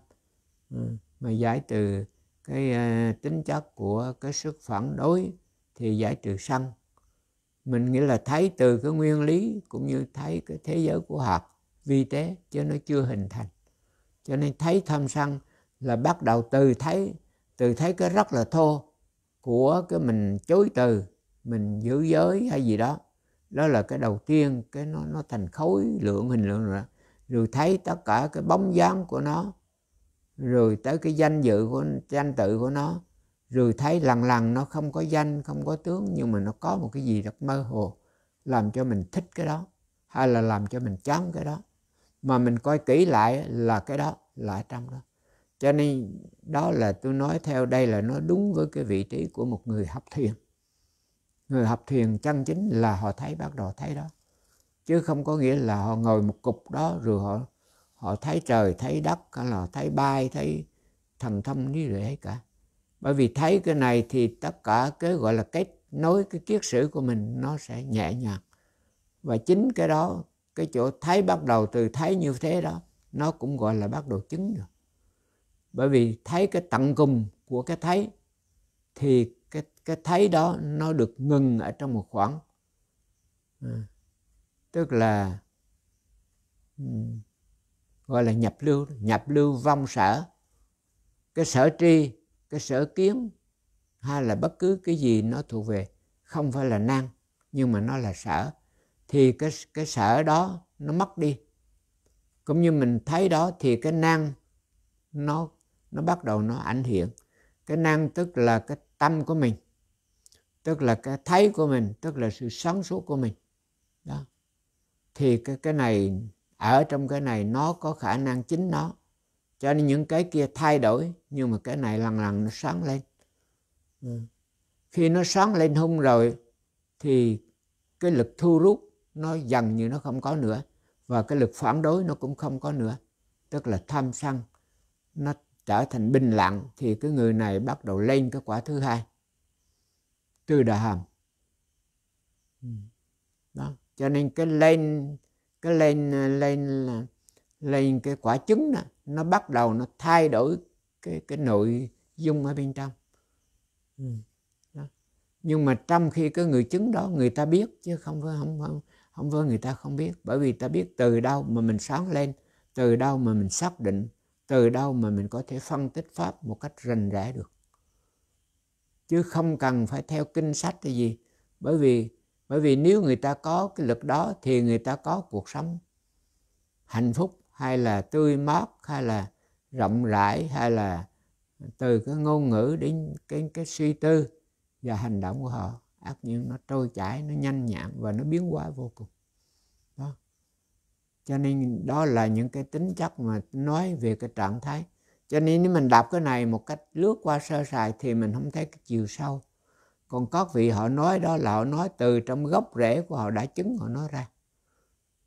ừ, mà giải trừ cái ờ, tính chất của cái sức phản đối thì giải trừ sân mình nghĩ là thấy từ cái nguyên lý cũng như thấy cái thế giới của hạt vi tế chứ nó chưa hình thành cho nên thấy tham sân là bắt đầu từ thấy từ thấy cái rất là thô của cái mình chối từ mình giữ giới hay gì đó đó là cái đầu tiên cái nó nó thành khối lượng hình lượng rồi rồi thấy tất cả cái bóng dáng của nó rồi tới cái danh dự của danh tự của nó rồi thấy lần lần nó không có danh không có tướng nhưng mà nó có một cái gì rất mơ hồ làm cho mình thích cái đó hay là làm cho mình chán cái đó mà mình coi kỹ lại là cái đó là trong đó cho nên đó là tôi nói theo đây là nó đúng với cái vị trí của một người học thiền người học thiền chân chính là họ thấy bắt đầu thấy đó chứ không có nghĩa là họ ngồi một cục đó rồi họ họ thấy trời thấy đất hay là thấy bay thấy thần thông như vậy cả bởi vì thấy cái này thì tất cả cái gọi là kết nối cái kiết sử của mình nó sẽ nhẹ nhàng và chính cái đó cái chỗ thấy bắt đầu từ thấy như thế đó nó cũng gọi là bắt đầu chứng rồi bởi vì thấy cái tận cùng của cái thấy thì cái cái thấy đó nó được ngừng ở trong một khoảng à, tức là ừ, gọi là nhập lưu nhập lưu vong sở cái sở tri cái sở kiến hay là bất cứ cái gì nó thuộc về không phải là năng nhưng mà nó là sở thì cái cái sở đó nó mất đi cũng như mình thấy đó thì cái năng nó nó bắt đầu nó ảnh hiện cái năng tức là cái tâm của mình tức là cái thấy của mình tức là sự sáng suốt của mình đó thì cái cái này ở trong cái này nó có khả năng chính nó cho nên những cái kia thay đổi nhưng mà cái này lần lần nó sáng lên ừ. khi nó sáng lên hung rồi thì cái lực thu rút nó dần như nó không có nữa và cái lực phản đối nó cũng không có nữa tức là tham sân nó trở thành bình lặng thì cái người này bắt đầu lên cái quả thứ hai từ đà hàm ừ. đó cho nên cái lên cái lên lên lên cái quả trứng đó nó bắt đầu nó thay đổi cái cái nội dung ở bên trong ừ. đó. nhưng mà trong khi cái người chứng đó người ta biết chứ không với không không không với người ta không biết bởi vì ta biết từ đâu mà mình sáng lên từ đâu mà mình xác định từ đâu mà mình có thể phân tích pháp một cách rành rẽ được chứ không cần phải theo kinh sách hay gì bởi vì bởi vì nếu người ta có cái lực đó thì người ta có cuộc sống hạnh phúc hay là tươi mát hay là rộng rãi hay là từ cái ngôn ngữ đến cái cái suy tư và hành động của họ ác nhiên nó trôi chảy nó nhanh nhẹn và nó biến hóa vô cùng cho nên đó là những cái tính chất mà nói về cái trạng thái cho nên nếu mình đọc cái này một cách lướt qua sơ sài thì mình không thấy cái chiều sâu còn có vị họ nói đó là họ nói từ trong gốc rễ của họ đã chứng họ nói ra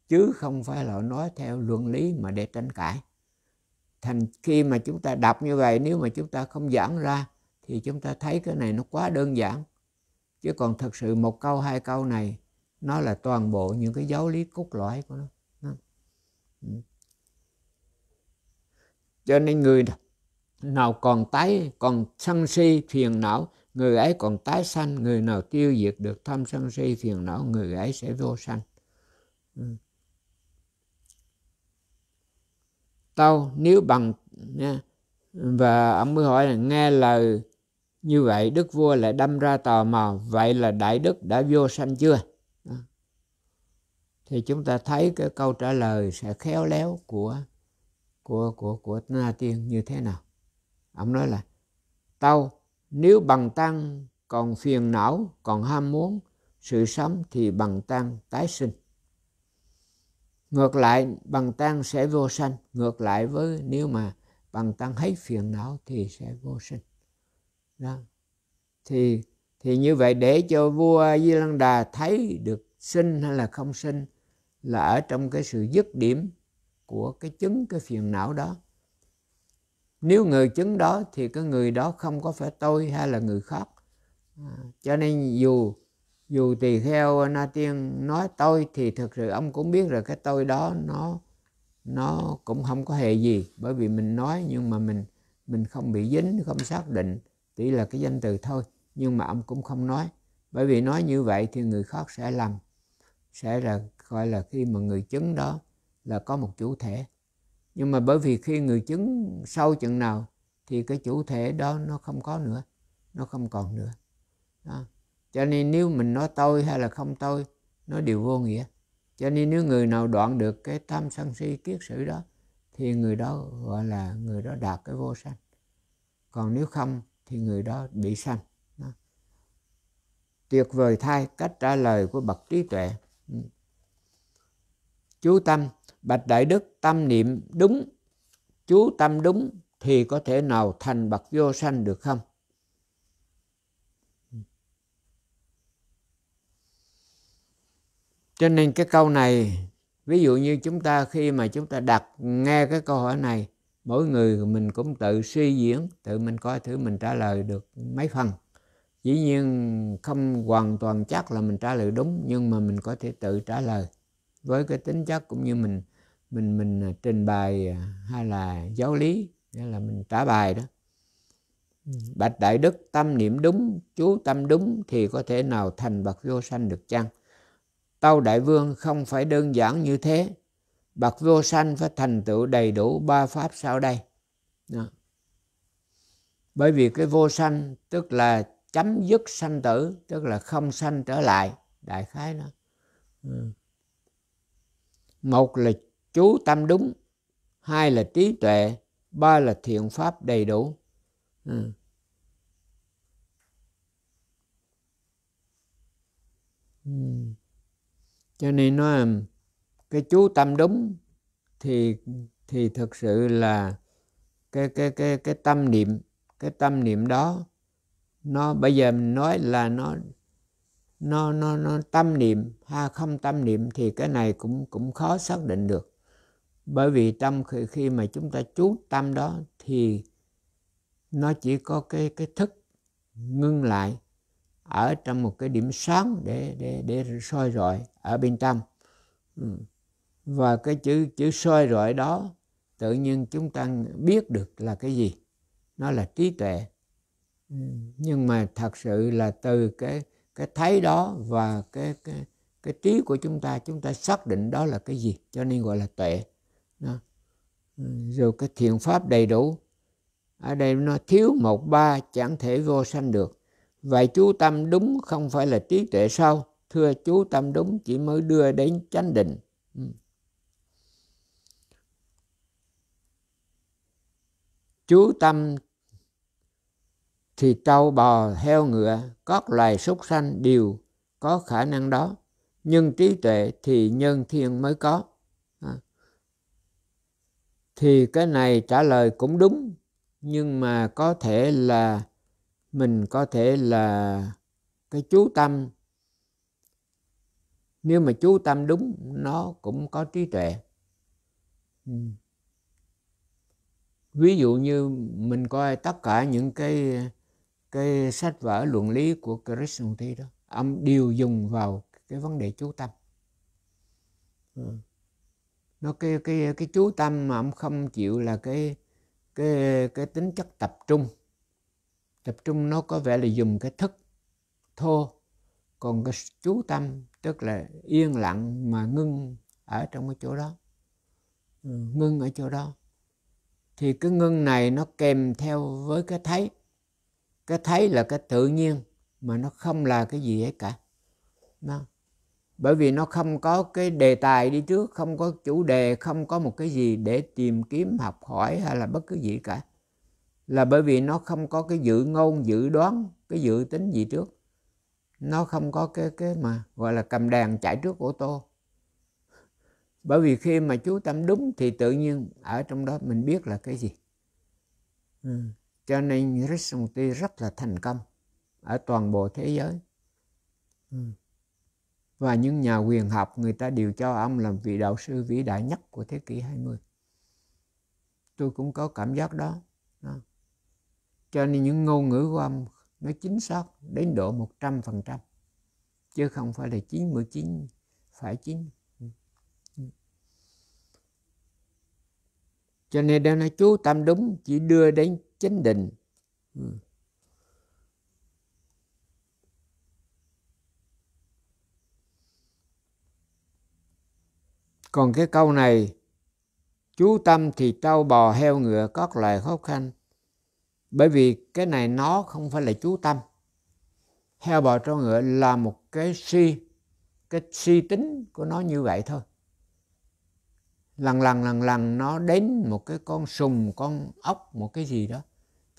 chứ không phải là họ nói theo luận lý mà để tranh cãi thành khi mà chúng ta đọc như vậy nếu mà chúng ta không giảng ra thì chúng ta thấy cái này nó quá đơn giản chứ còn thật sự một câu hai câu này nó là toàn bộ những cái giáo lý cốt lõi của nó Ừ. cho nên người nào còn tái còn sân si phiền não người ấy còn tái sanh người nào tiêu diệt được tham sân si phiền não người ấy sẽ vô sanh ừ. tao nếu bằng nha, và ông mới hỏi là nghe lời như vậy đức vua lại đâm ra tò mò vậy là đại đức đã vô sanh chưa thì chúng ta thấy cái câu trả lời sẽ khéo léo của của của của na tiên như thế nào ông nói là tao nếu bằng tăng còn phiền não còn ham muốn sự sống thì bằng tăng tái sinh ngược lại bằng tăng sẽ vô sanh ngược lại với nếu mà bằng tăng hết phiền não thì sẽ vô sinh đó thì thì như vậy để cho vua Di Lăng Đà thấy được sinh hay là không sinh là ở trong cái sự dứt điểm của cái chứng cái phiền não đó nếu người chứng đó thì cái người đó không có phải tôi hay là người khác à, cho nên dù dù tỳ kheo na tiên nói tôi thì thực sự ông cũng biết rồi cái tôi đó nó nó cũng không có hề gì bởi vì mình nói nhưng mà mình mình không bị dính không xác định chỉ là cái danh từ thôi nhưng mà ông cũng không nói bởi vì nói như vậy thì người khác sẽ lầm sẽ là gọi là khi mà người chứng đó là có một chủ thể nhưng mà bởi vì khi người chứng sâu chừng nào thì cái chủ thể đó nó không có nữa nó không còn nữa đó. cho nên nếu mình nói tôi hay là không tôi nó đều vô nghĩa cho nên nếu người nào đoạn được cái tham sân si kiết sử đó thì người đó gọi là người đó đạt cái vô sanh còn nếu không thì người đó bị sanh tuyệt vời thay cách trả lời của bậc trí tuệ chú tâm bạch đại đức tâm niệm đúng chú tâm đúng thì có thể nào thành bậc vô sanh được không cho nên cái câu này ví dụ như chúng ta khi mà chúng ta đặt nghe cái câu hỏi này mỗi người mình cũng tự suy diễn tự mình coi thử mình trả lời được mấy phần dĩ nhiên không hoàn toàn chắc là mình trả lời đúng nhưng mà mình có thể tự trả lời với cái tính chất cũng như mình mình mình à, trình bày à, hay là giáo lý nghĩa là mình trả bài đó bạch đại đức tâm niệm đúng chú tâm đúng thì có thể nào thành bậc vô sanh được chăng tâu đại vương không phải đơn giản như thế bậc vô sanh phải thành tựu đầy đủ ba pháp sau đây đó. bởi vì cái vô sanh tức là chấm dứt sanh tử tức là không sanh trở lại đại khái đó ừ một là chú tâm đúng hai là trí tuệ ba là thiện pháp đầy đủ ừ. ừ. cho nên nói cái chú tâm đúng thì thì thực sự là cái cái cái cái tâm niệm cái tâm niệm đó nó bây giờ mình nói là nó nó nó nó tâm niệm ha không tâm niệm thì cái này cũng cũng khó xác định được bởi vì tâm khi, khi mà chúng ta chú tâm đó thì nó chỉ có cái cái thức ngưng lại ở trong một cái điểm sáng để để để soi rọi ở bên tâm ừ. và cái chữ chữ soi rọi đó tự nhiên chúng ta biết được là cái gì nó là trí tuệ ừ. nhưng mà thật sự là từ cái cái thấy đó và cái cái cái trí của chúng ta chúng ta xác định đó là cái gì cho nên gọi là tuệ đó. rồi cái thiện pháp đầy đủ ở đây nó thiếu một ba chẳng thể vô sanh được vậy chú tâm đúng không phải là trí tuệ sao thưa chú tâm đúng chỉ mới đưa đến chánh định ừ. chú tâm thì trâu bò heo ngựa các loài súc sanh đều có khả năng đó nhưng trí tuệ thì nhân thiên mới có à. thì cái này trả lời cũng đúng nhưng mà có thể là mình có thể là cái chú tâm nếu mà chú tâm đúng nó cũng có trí tuệ ừ. ví dụ như mình coi tất cả những cái cái sách vở luận lý của Krishnamurti đó ông đều dùng vào cái vấn đề chú tâm ừ. nó cái cái cái chú tâm mà ông không chịu là cái cái cái tính chất tập trung tập trung nó có vẻ là dùng cái thức thô còn cái chú tâm tức là yên lặng mà ngưng ở trong cái chỗ đó ừ, ngưng ở chỗ đó thì cái ngưng này nó kèm theo với cái thấy cái thấy là cái tự nhiên mà nó không là cái gì hết cả nó bởi vì nó không có cái đề tài đi trước không có chủ đề không có một cái gì để tìm kiếm học hỏi hay là bất cứ gì cả là bởi vì nó không có cái dự ngôn dự đoán cái dự tính gì trước nó không có cái cái mà gọi là cầm đàn chạy trước ô tô bởi vì khi mà chú tâm đúng thì tự nhiên ở trong đó mình biết là cái gì ừ cho nên Rixonti rất là thành công ở toàn bộ thế giới ừ. và những nhà quyền học người ta đều cho ông làm vị đạo sư vĩ đại nhất của thế kỷ 20 tôi cũng có cảm giác đó, cho nên những ngôn ngữ của ông nó chính xác đến độ 100% chứ không phải là 99 phải chín. Ừ. Ừ. cho nên đây là chú tâm đúng chỉ đưa đến chánh định ừ. còn cái câu này chú tâm thì trâu bò heo ngựa các loại khó khăn bởi vì cái này nó không phải là chú tâm heo bò trâu ngựa là một cái si cái si tính của nó như vậy thôi lần lần lần lần nó đến một cái con sùng con ốc một cái gì đó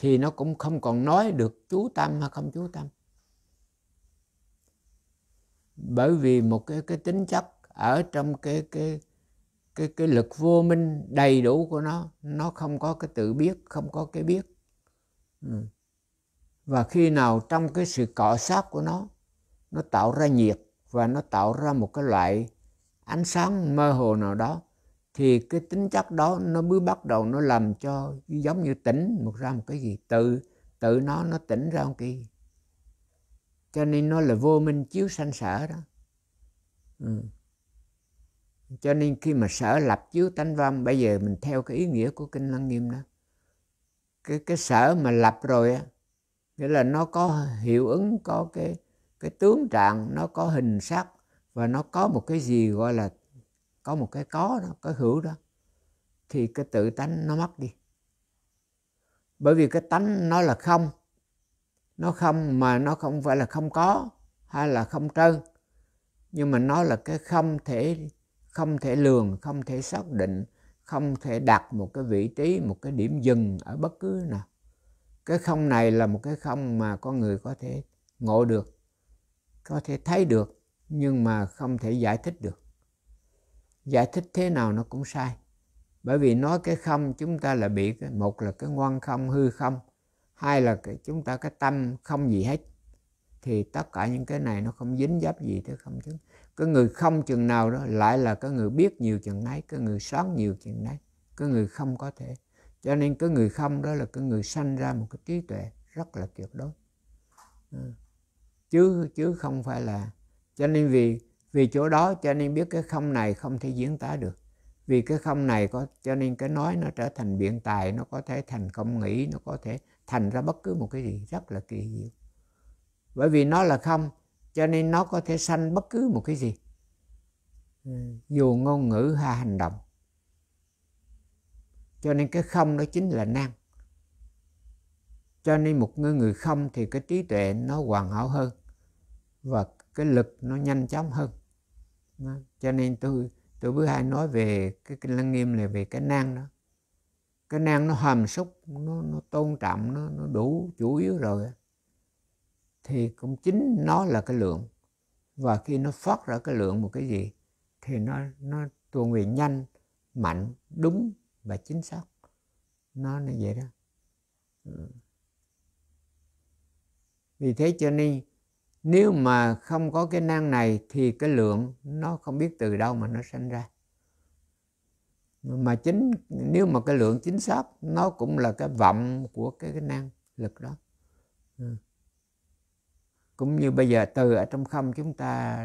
thì nó cũng không còn nói được chú tâm hay không chú tâm bởi vì một cái cái tính chất ở trong cái cái cái cái lực vô minh đầy đủ của nó nó không có cái tự biết không có cái biết ừ. và khi nào trong cái sự cọ sát của nó nó tạo ra nhiệt và nó tạo ra một cái loại ánh sáng mơ hồ nào đó thì cái tính chất đó nó mới bắt đầu nó làm cho giống như tỉnh một ra một cái gì tự tự nó nó tỉnh ra một cái gì cho nên nó là vô minh chiếu sanh sở đó ừ. cho nên khi mà sở lập chiếu tánh văn bây giờ mình theo cái ý nghĩa của kinh lăng nghiêm đó cái cái sở mà lập rồi á nghĩa là nó có hiệu ứng có cái cái tướng trạng nó có hình sắc và nó có một cái gì gọi là có một cái có đó cái hữu đó thì cái tự tánh nó mất đi bởi vì cái tánh nó là không nó không mà nó không phải là không có hay là không trơn nhưng mà nó là cái không thể không thể lường không thể xác định không thể đặt một cái vị trí một cái điểm dừng ở bất cứ nào cái không này là một cái không mà con người có thể ngộ được có thể thấy được nhưng mà không thể giải thích được giải thích thế nào nó cũng sai bởi vì nói cái không chúng ta là bị một là cái ngoan không hư không hai là cái, chúng ta cái tâm không gì hết thì tất cả những cái này nó không dính dấp gì tới không chứ cái người không chừng nào đó lại là cái người biết nhiều chừng ấy cái người sáng nhiều chừng ấy, cái người không có thể cho nên cái người không đó là cái người sanh ra một cái trí tuệ rất là tuyệt đối ờ. chứ chứ không phải là cho nên vì vì chỗ đó cho nên biết cái không này không thể diễn tả được vì cái không này có cho nên cái nói nó trở thành biện tài nó có thể thành công nghĩ nó có thể thành ra bất cứ một cái gì rất là kỳ diệu bởi vì nó là không cho nên nó có thể sanh bất cứ một cái gì dù ngôn ngữ hay hành động cho nên cái không đó chính là năng cho nên một người người không thì cái trí tuệ nó hoàn hảo hơn và cái lực nó nhanh chóng hơn đó. Vâng, cho nên tôi tôi bữa hai nói về cái kinh lăng nghiêm là về cái năng đó cái năng nó hàm xúc nó, nó tôn trọng nó, nó đủ chủ yếu rồi thì cũng chính nó là cái lượng và khi nó phát ra cái lượng một cái gì thì nó nó tuôn về nhanh mạnh đúng và chính xác nó như vậy đó ừ. vì thế cho nên nếu mà không có cái năng này thì cái lượng nó không biết từ đâu mà nó sinh ra mà chính nếu mà cái lượng chính xác nó cũng là cái vọng của cái, cái năng lực đó ừ. cũng như bây giờ từ ở trong không chúng ta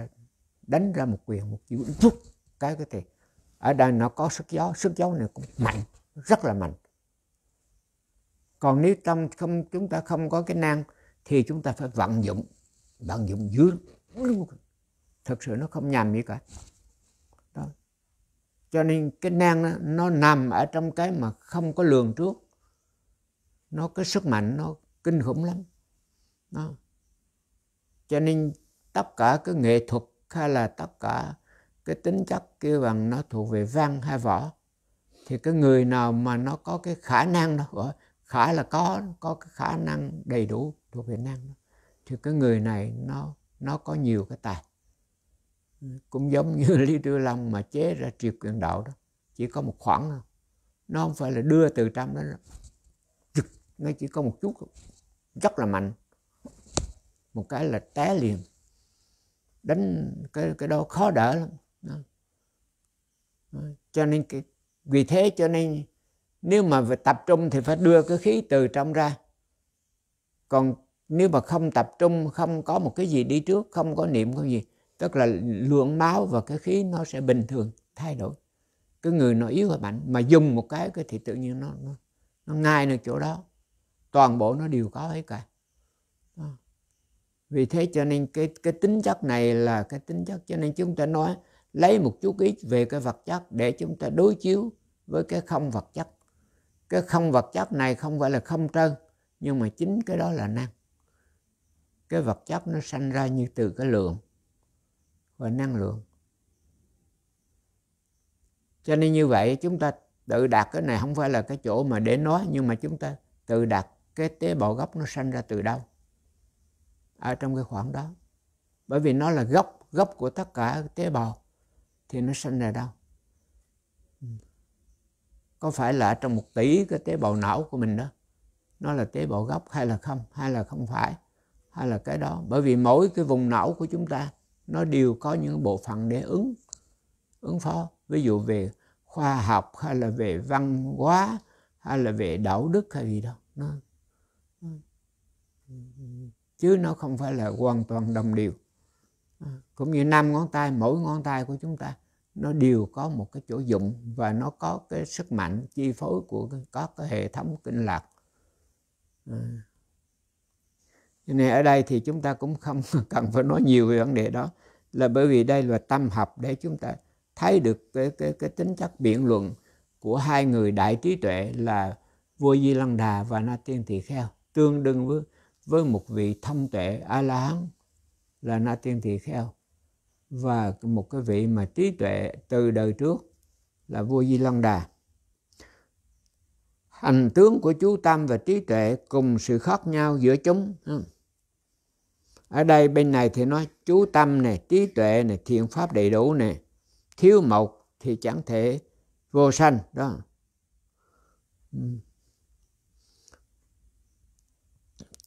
đánh ra một quyền một chữ phút cái cái thì ở đây nó có sức gió sức gió này cũng mạnh rất là mạnh còn nếu trong không chúng ta không có cái năng thì chúng ta phải vận dụng bạn dùng dữ thật sự nó không nhầm gì cả đó. cho nên cái năng đó, nó nằm ở trong cái mà không có lường trước nó có sức mạnh nó kinh khủng lắm đó. cho nên tất cả cái nghệ thuật hay là tất cả cái tính chất kia bằng nó thuộc về văn hay võ thì cái người nào mà nó có cái khả năng đó khả là có có cái khả năng đầy đủ thuộc về năng đó thì cái người này nó nó có nhiều cái tài cũng giống như [LAUGHS] Lý Tư Long mà chế ra triệt quyền đạo đó chỉ có một khoảng thôi nó không phải là đưa từ trong đó nó chỉ có một chút rất là mạnh một cái là té liền đánh cái cái đó khó đỡ lắm đó. cho nên cái, vì thế cho nên nếu mà về tập trung thì phải đưa cái khí từ trong ra còn nếu mà không tập trung không có một cái gì đi trước không có niệm không gì tức là lượng máu và cái khí nó sẽ bình thường thay đổi cái người nó yếu và mạnh mà dùng một cái cái thì tự nhiên nó nó, nó ngay nơi chỗ đó toàn bộ nó đều có hết cả đó. vì thế cho nên cái cái tính chất này là cái tính chất cho nên chúng ta nói lấy một chút ít về cái vật chất để chúng ta đối chiếu với cái không vật chất cái không vật chất này không phải là không trơn nhưng mà chính cái đó là năng cái vật chất nó sanh ra như từ cái lượng và năng lượng cho nên như vậy chúng ta tự đặt cái này không phải là cái chỗ mà để nói nhưng mà chúng ta tự đặt cái tế bào gốc nó sanh ra từ đâu ở trong cái khoảng đó bởi vì nó là gốc gốc của tất cả tế bào thì nó sanh ra đâu có phải là trong một tỷ cái tế bào não của mình đó nó là tế bào gốc hay là không hay là không phải hay là cái đó bởi vì mỗi cái vùng não của chúng ta nó đều có những bộ phận để ứng ứng phó ví dụ về khoa học hay là về văn hóa hay là về đạo đức hay gì đó nó chứ nó không phải là hoàn toàn đồng đều à, cũng như năm ngón tay mỗi ngón tay của chúng ta nó đều có một cái chỗ dụng và nó có cái sức mạnh chi phối của các cái hệ thống kinh lạc à, cho nên ở đây thì chúng ta cũng không [LAUGHS] cần phải nói nhiều về vấn đề đó là bởi vì đây là tâm học để chúng ta thấy được cái cái cái tính chất biện luận của hai người đại trí tuệ là vua di lăng đà và na tiên Thị kheo tương đương với với một vị thông tuệ a la hán là na tiên Thị kheo và một cái vị mà trí tuệ từ đời trước là vua di lăng đà hành tướng của chú tâm và trí tuệ cùng sự khác nhau giữa chúng ở đây bên này thì nói chú tâm này trí tuệ này thiện pháp đầy đủ này thiếu một thì chẳng thể vô sanh đó ừ.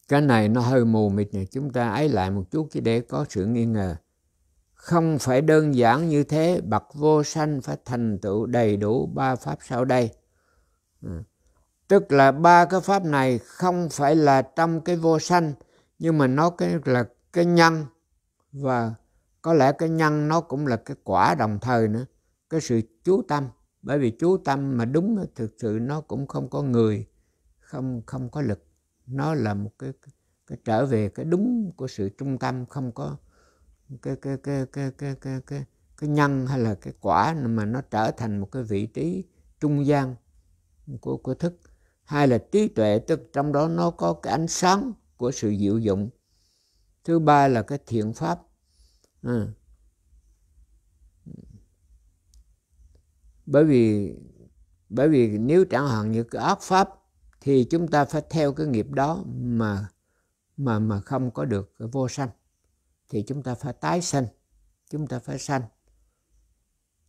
cái này nó hơi mù mịt này chúng ta ấy lại một chút chỉ để có sự nghi ngờ không phải đơn giản như thế bậc vô sanh phải thành tựu đầy đủ ba pháp sau đây ừ. tức là ba cái pháp này không phải là trong cái vô sanh nhưng mà nó cái là cái nhân và có lẽ cái nhân nó cũng là cái quả đồng thời nữa cái sự chú tâm bởi vì chú tâm mà đúng thực sự nó cũng không có người không không có lực nó là một cái, cái, trở về cái đúng của sự trung tâm không có cái cái cái cái cái cái cái, cái nhân hay là cái quả mà nó trở thành một cái vị trí trung gian của của thức hay là trí tuệ tức trong đó nó có cái ánh sáng của sự diệu dụng thứ ba là cái thiện pháp à. bởi vì bởi vì nếu chẳng hạn như cái ác pháp thì chúng ta phải theo cái nghiệp đó mà mà mà không có được cái vô sanh thì chúng ta phải tái sanh chúng ta phải sanh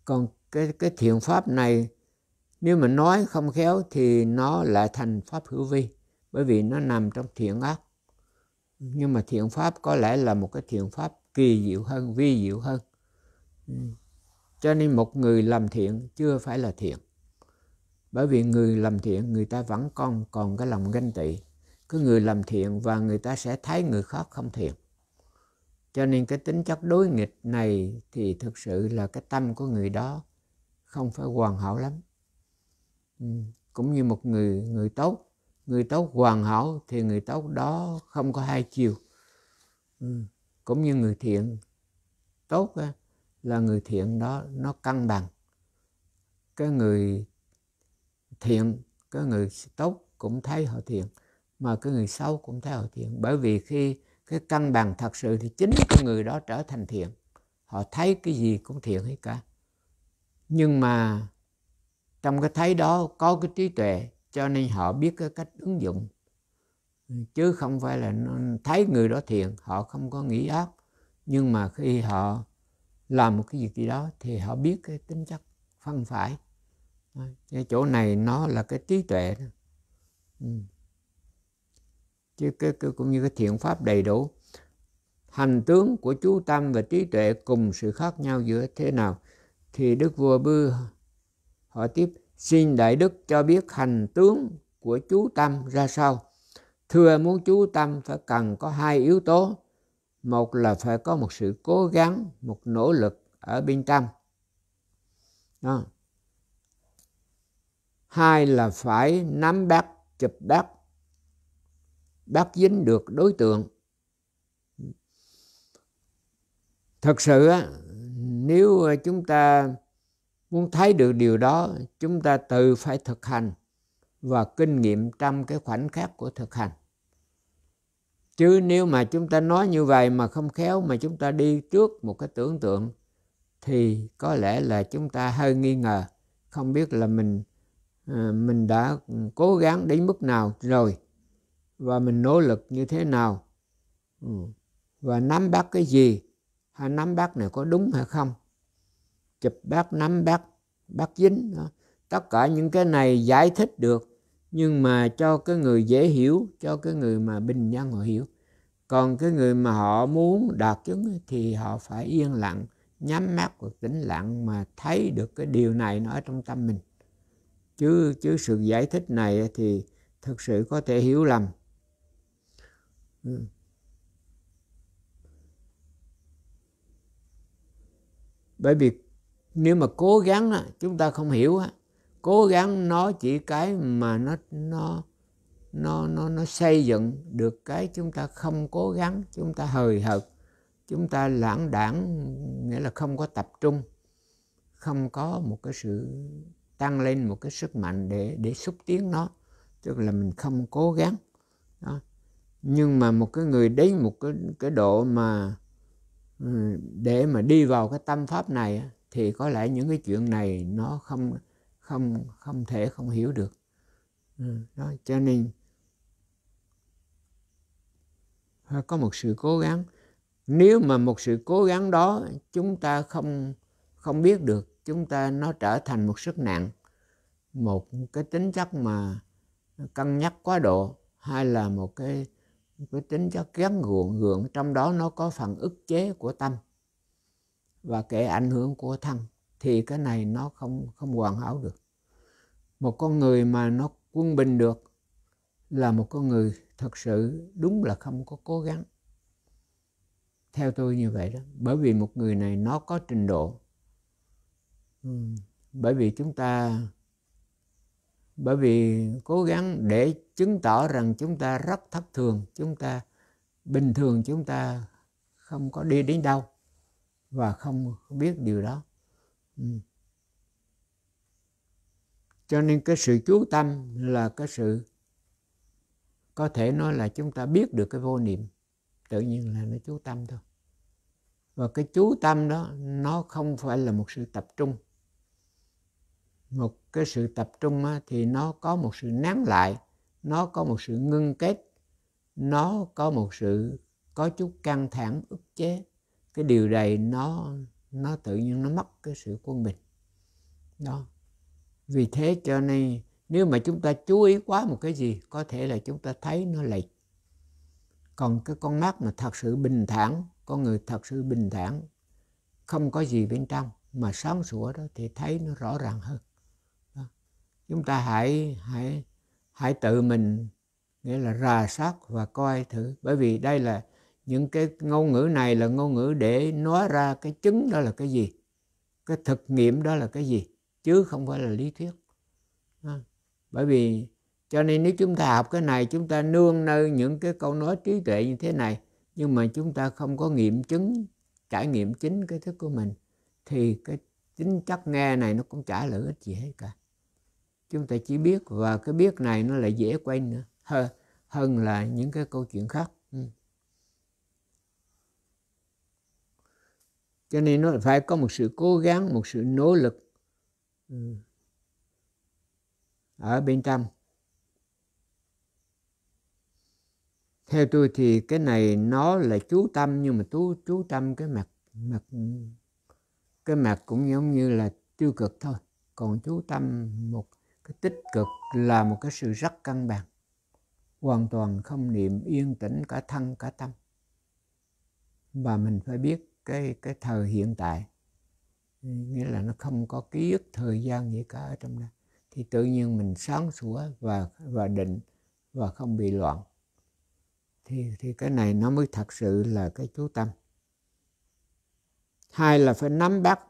còn cái cái thiện pháp này nếu mà nói không khéo thì nó lại thành pháp hữu vi bởi vì nó nằm trong thiện ác nhưng mà thiện pháp có lẽ là một cái thiện pháp kỳ diệu hơn vi diệu hơn ừ. cho nên một người làm thiện chưa phải là thiện bởi vì người làm thiện người ta vẫn còn còn cái lòng ganh tị cứ người làm thiện và người ta sẽ thấy người khác không thiện cho nên cái tính chất đối nghịch này thì thực sự là cái tâm của người đó không phải hoàn hảo lắm ừ. cũng như một người người tốt người tốt hoàn hảo thì người tốt đó không có hai chiều ừ, cũng như người thiện tốt là người thiện đó nó cân bằng cái người thiện cái người tốt cũng thấy họ thiện mà cái người xấu cũng thấy họ thiện bởi vì khi cái cân bằng thật sự thì chính con người đó trở thành thiện họ thấy cái gì cũng thiện hết cả nhưng mà trong cái thấy đó có cái trí tuệ cho nên họ biết cái cách ứng dụng chứ không phải là thấy người đó thiện họ không có nghĩ ác nhưng mà khi họ làm một cái việc gì đó thì họ biết cái tính chất phân phải cái chỗ này nó là cái trí tuệ đó. Ừ. chứ cái, cái cũng như cái thiện pháp đầy đủ hành tướng của chú tâm và trí tuệ cùng sự khác nhau giữa thế nào thì đức vua bư họ tiếp Xin Đại Đức cho biết hành tướng của chú Tâm ra sao? Thưa muốn chú Tâm phải cần có hai yếu tố. Một là phải có một sự cố gắng, một nỗ lực ở bên trong. Đó. Hai là phải nắm bắt, chụp bắt, bắt dính được đối tượng. Thật sự nếu chúng ta muốn thấy được điều đó chúng ta tự phải thực hành và kinh nghiệm trong cái khoảnh khắc của thực hành chứ nếu mà chúng ta nói như vậy mà không khéo mà chúng ta đi trước một cái tưởng tượng thì có lẽ là chúng ta hơi nghi ngờ không biết là mình ờ, mình đã cố gắng đến mức nào rồi và mình nỗ lực như thế nào ừ. và nắm bắt cái gì hay nắm bắt này có đúng hay không chụp bác nắm bác bác dính tất cả những cái này giải thích được nhưng mà cho cái người dễ hiểu cho cái người mà bình dân họ hiểu còn cái người mà họ muốn đạt chứng thì họ phải yên lặng nhắm mắt và tĩnh lặng mà thấy được cái điều này nó ở trong tâm mình chứ chứ sự giải thích này thì thực sự có thể hiểu lầm ừ. bởi vì nếu mà cố gắng chúng ta không hiểu cố gắng nói chỉ cái mà nó nó nó nó nó xây dựng được cái chúng ta không cố gắng chúng ta hời hợt chúng ta lãng đảng nghĩa là không có tập trung không có một cái sự tăng lên một cái sức mạnh để để xúc tiến nó tức là mình không cố gắng đó. nhưng mà một cái người đến một cái cái độ mà ừ, để mà đi vào cái tâm pháp này thì có lẽ những cái chuyện này nó không không không thể không hiểu được ừ, đó cho nên có một sự cố gắng nếu mà một sự cố gắng đó chúng ta không không biết được chúng ta nó trở thành một sức nặng một cái tính chất mà cân nhắc quá độ hay là một cái cái tính chất gắn gượng gượng trong đó nó có phần ức chế của tâm và kể ảnh hưởng của thân thì cái này nó không không hoàn hảo được một con người mà nó quân bình được là một con người thật sự đúng là không có cố gắng theo tôi như vậy đó bởi vì một người này nó có trình độ bởi vì chúng ta bởi vì cố gắng để chứng tỏ rằng chúng ta rất thất thường chúng ta bình thường chúng ta không có đi đến đâu và không biết điều đó ừ. cho nên cái sự chú tâm là cái sự có thể nói là chúng ta biết được cái vô niệm tự nhiên là nó chú tâm thôi và cái chú tâm đó nó không phải là một sự tập trung một cái sự tập trung á, thì nó có một sự nén lại nó có một sự ngưng kết nó có một sự có chút căng thẳng ức chế cái điều này nó nó tự nhiên nó mất cái sự quân bình đó vì thế cho nên nếu mà chúng ta chú ý quá một cái gì có thể là chúng ta thấy nó lệch còn cái con mắt mà thật sự bình thản con người thật sự bình thản không có gì bên trong mà sáng sủa đó thì thấy nó rõ ràng hơn đó. chúng ta hãy hãy hãy tự mình nghĩa là rà soát và coi thử bởi vì đây là những cái ngôn ngữ này là ngôn ngữ để nói ra cái chứng đó là cái gì cái thực nghiệm đó là cái gì chứ không phải là lý thuyết à. bởi vì cho nên nếu chúng ta học cái này chúng ta nương nơi những cái câu nói trí tuệ như thế này nhưng mà chúng ta không có nghiệm chứng trải nghiệm chính cái thức của mình thì cái chính chất nghe này nó cũng chả lợi ích gì hết cả chúng ta chỉ biết và cái biết này nó lại dễ quen nữa hơn là những cái câu chuyện khác ừ. cho nên nó phải có một sự cố gắng một sự nỗ lực ừ. ở bên trong theo tôi thì cái này nó là chú tâm nhưng mà chú chú tâm cái mặt mặt cái mặt cũng giống như là tiêu cực thôi còn chú tâm một cái tích cực là một cái sự rất cân bằng hoàn toàn không niệm yên tĩnh cả thân cả tâm và mình phải biết cái cái thời hiện tại ừ, nghĩa là nó không có ký ức thời gian gì cả ở trong đó thì tự nhiên mình sáng sủa và và định và không bị loạn thì thì cái này nó mới thật sự là cái chú tâm hai là phải nắm bắt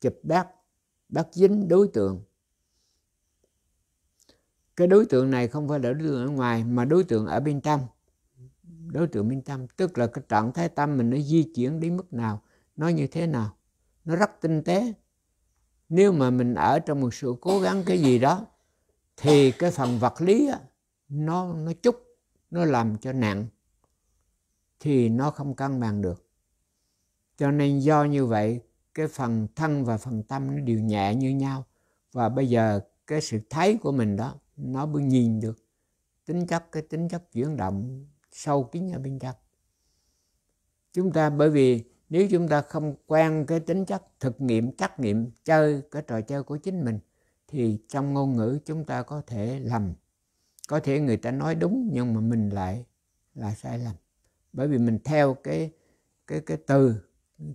chụp bắt bắt dính đối tượng cái đối tượng này không phải là đối tượng ở ngoài mà đối tượng ở bên trong đối tượng minh tâm tức là cái trạng thái tâm mình nó di chuyển đến mức nào nó như thế nào nó rất tinh tế nếu mà mình ở trong một sự cố gắng cái gì đó thì cái phần vật lý á, nó nó chút nó làm cho nặng thì nó không cân bằng được cho nên do như vậy cái phần thân và phần tâm nó đều nhẹ như nhau và bây giờ cái sự thấy của mình đó nó mới nhìn được tính chất cái tính chất chuyển động sâu kín ở bên trong chúng ta bởi vì nếu chúng ta không quen cái tính chất thực nghiệm trắc nghiệm chơi cái trò chơi của chính mình thì trong ngôn ngữ chúng ta có thể lầm có thể người ta nói đúng nhưng mà mình lại là sai lầm bởi vì mình theo cái cái cái từ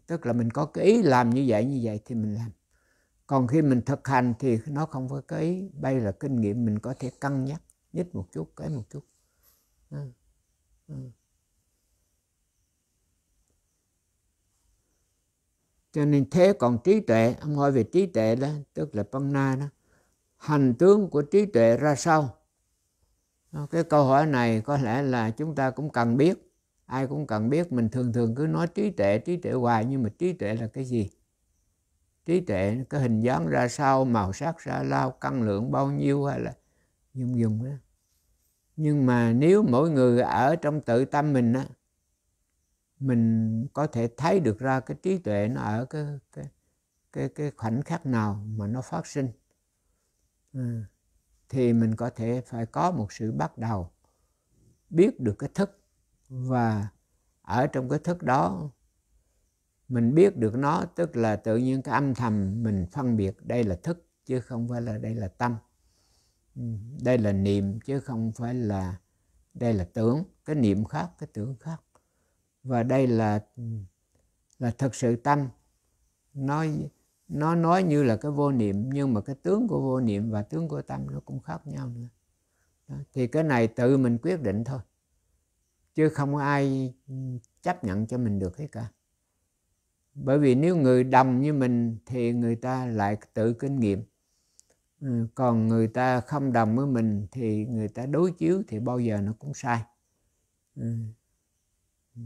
tức là mình có cái ý làm như vậy như vậy thì mình làm còn khi mình thực hành thì nó không có cái ý đây là kinh nghiệm mình có thể cân nhắc nhất một chút cái một chút à. Ừ. cho nên thế còn trí tuệ ông hỏi về trí tuệ đó tức là băng na đó hành tướng của trí tuệ ra sao cái câu hỏi này có lẽ là chúng ta cũng cần biết ai cũng cần biết mình thường thường cứ nói trí tuệ trí tuệ hoài nhưng mà trí tuệ là cái gì trí tuệ cái hình dáng ra sao màu sắc ra lao căn lượng bao nhiêu hay là dùng dùng đó nhưng mà nếu mỗi người ở trong tự tâm mình á mình có thể thấy được ra cái trí tuệ nó ở cái cái cái, cái khoảnh khắc nào mà nó phát sinh à, thì mình có thể phải có một sự bắt đầu biết được cái thức và ở trong cái thức đó mình biết được nó tức là tự nhiên cái âm thầm mình phân biệt đây là thức chứ không phải là đây là tâm Ừ, đây là niệm chứ không phải là đây là tưởng cái niệm khác cái tưởng khác và đây là là thật sự tâm nói nó nói như là cái vô niệm nhưng mà cái tướng của vô niệm và tướng của tâm nó cũng khác nhau nữa đó. thì cái này tự mình quyết định thôi chứ không ai chấp nhận cho mình được hết cả bởi vì nếu người đồng như mình thì người ta lại tự kinh nghiệm Ừ, còn người ta không đồng với mình thì người ta đối chiếu thì bao giờ nó cũng sai mới ừ.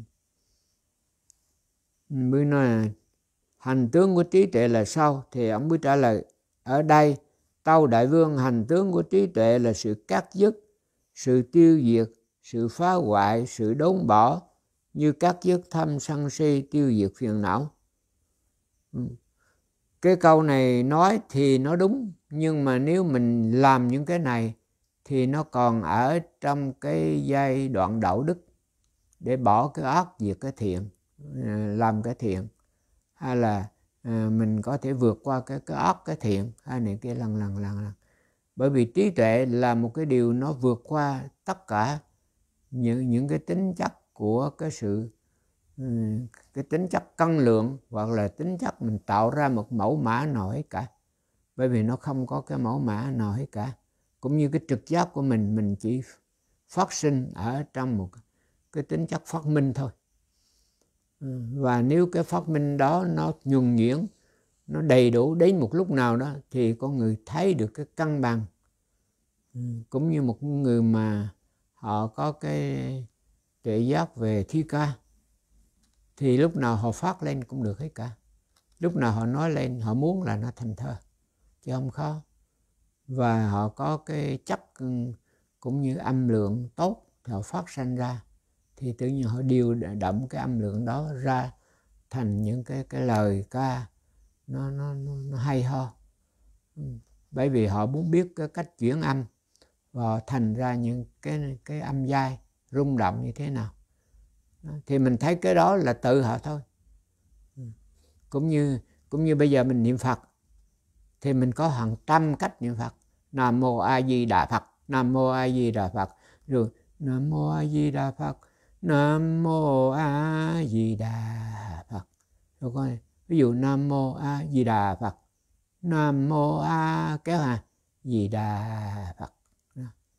ừ, nói hành tướng của trí tuệ là sao thì ông mới trả lời ở đây tâu đại vương hành tướng của trí tuệ là sự cắt dứt sự tiêu diệt sự phá hoại sự đốn bỏ như cắt dứt thâm sân si tiêu diệt phiền não cái câu này nói thì nó đúng nhưng mà nếu mình làm những cái này thì nó còn ở trong cái giai đoạn đạo đức để bỏ cái ác diệt cái thiện ờ, làm cái thiện hay là ờ, mình có thể vượt qua cái cái ác cái thiện hay này kia lần lần lần lần bởi vì trí tuệ là một cái điều nó vượt qua tất cả những những cái tính chất của cái sự ừ, cái tính chất cân lượng hoặc là tính chất mình tạo ra một mẫu mã nổi cả bởi vì nó không có cái mẫu mã nào hết cả cũng như cái trực giác của mình mình chỉ phát sinh ở trong một cái tính chất phát minh thôi ừ, và nếu cái phát minh đó nó nhuần nhuyễn nó đầy đủ đến một lúc nào đó thì con người thấy được cái cân bằng ừ, cũng như một người mà họ có cái tuệ giác về thi ca thì lúc nào họ phát lên cũng được hết cả lúc nào họ nói lên họ muốn là nó thành thơ chứ không khó và họ có cái chất ừ, cũng như âm lượng tốt họ phát sinh ra thì tự nhiên họ điều động cái âm lượng đó ra thành những cái cái lời ca nó nó nó, nó hay ho ừ, bởi vì họ muốn biết cái cách chuyển âm và thành ra những cái cái âm giai rung động như thế nào thì mình thấy cái đó là tự họ thôi ừ. cũng như cũng như bây giờ mình niệm phật thì mình có hàng trăm cách niệm Phật Nam Mô A Di Đà Phật Nam Mô A Di Đà Phật rồi Nam Mô A Di Đà Phật Nam Mô A Di Đà Phật rồi coi ví dụ Nam Mô A Di Đà Phật Nam Mô A kéo hà Di Đà Phật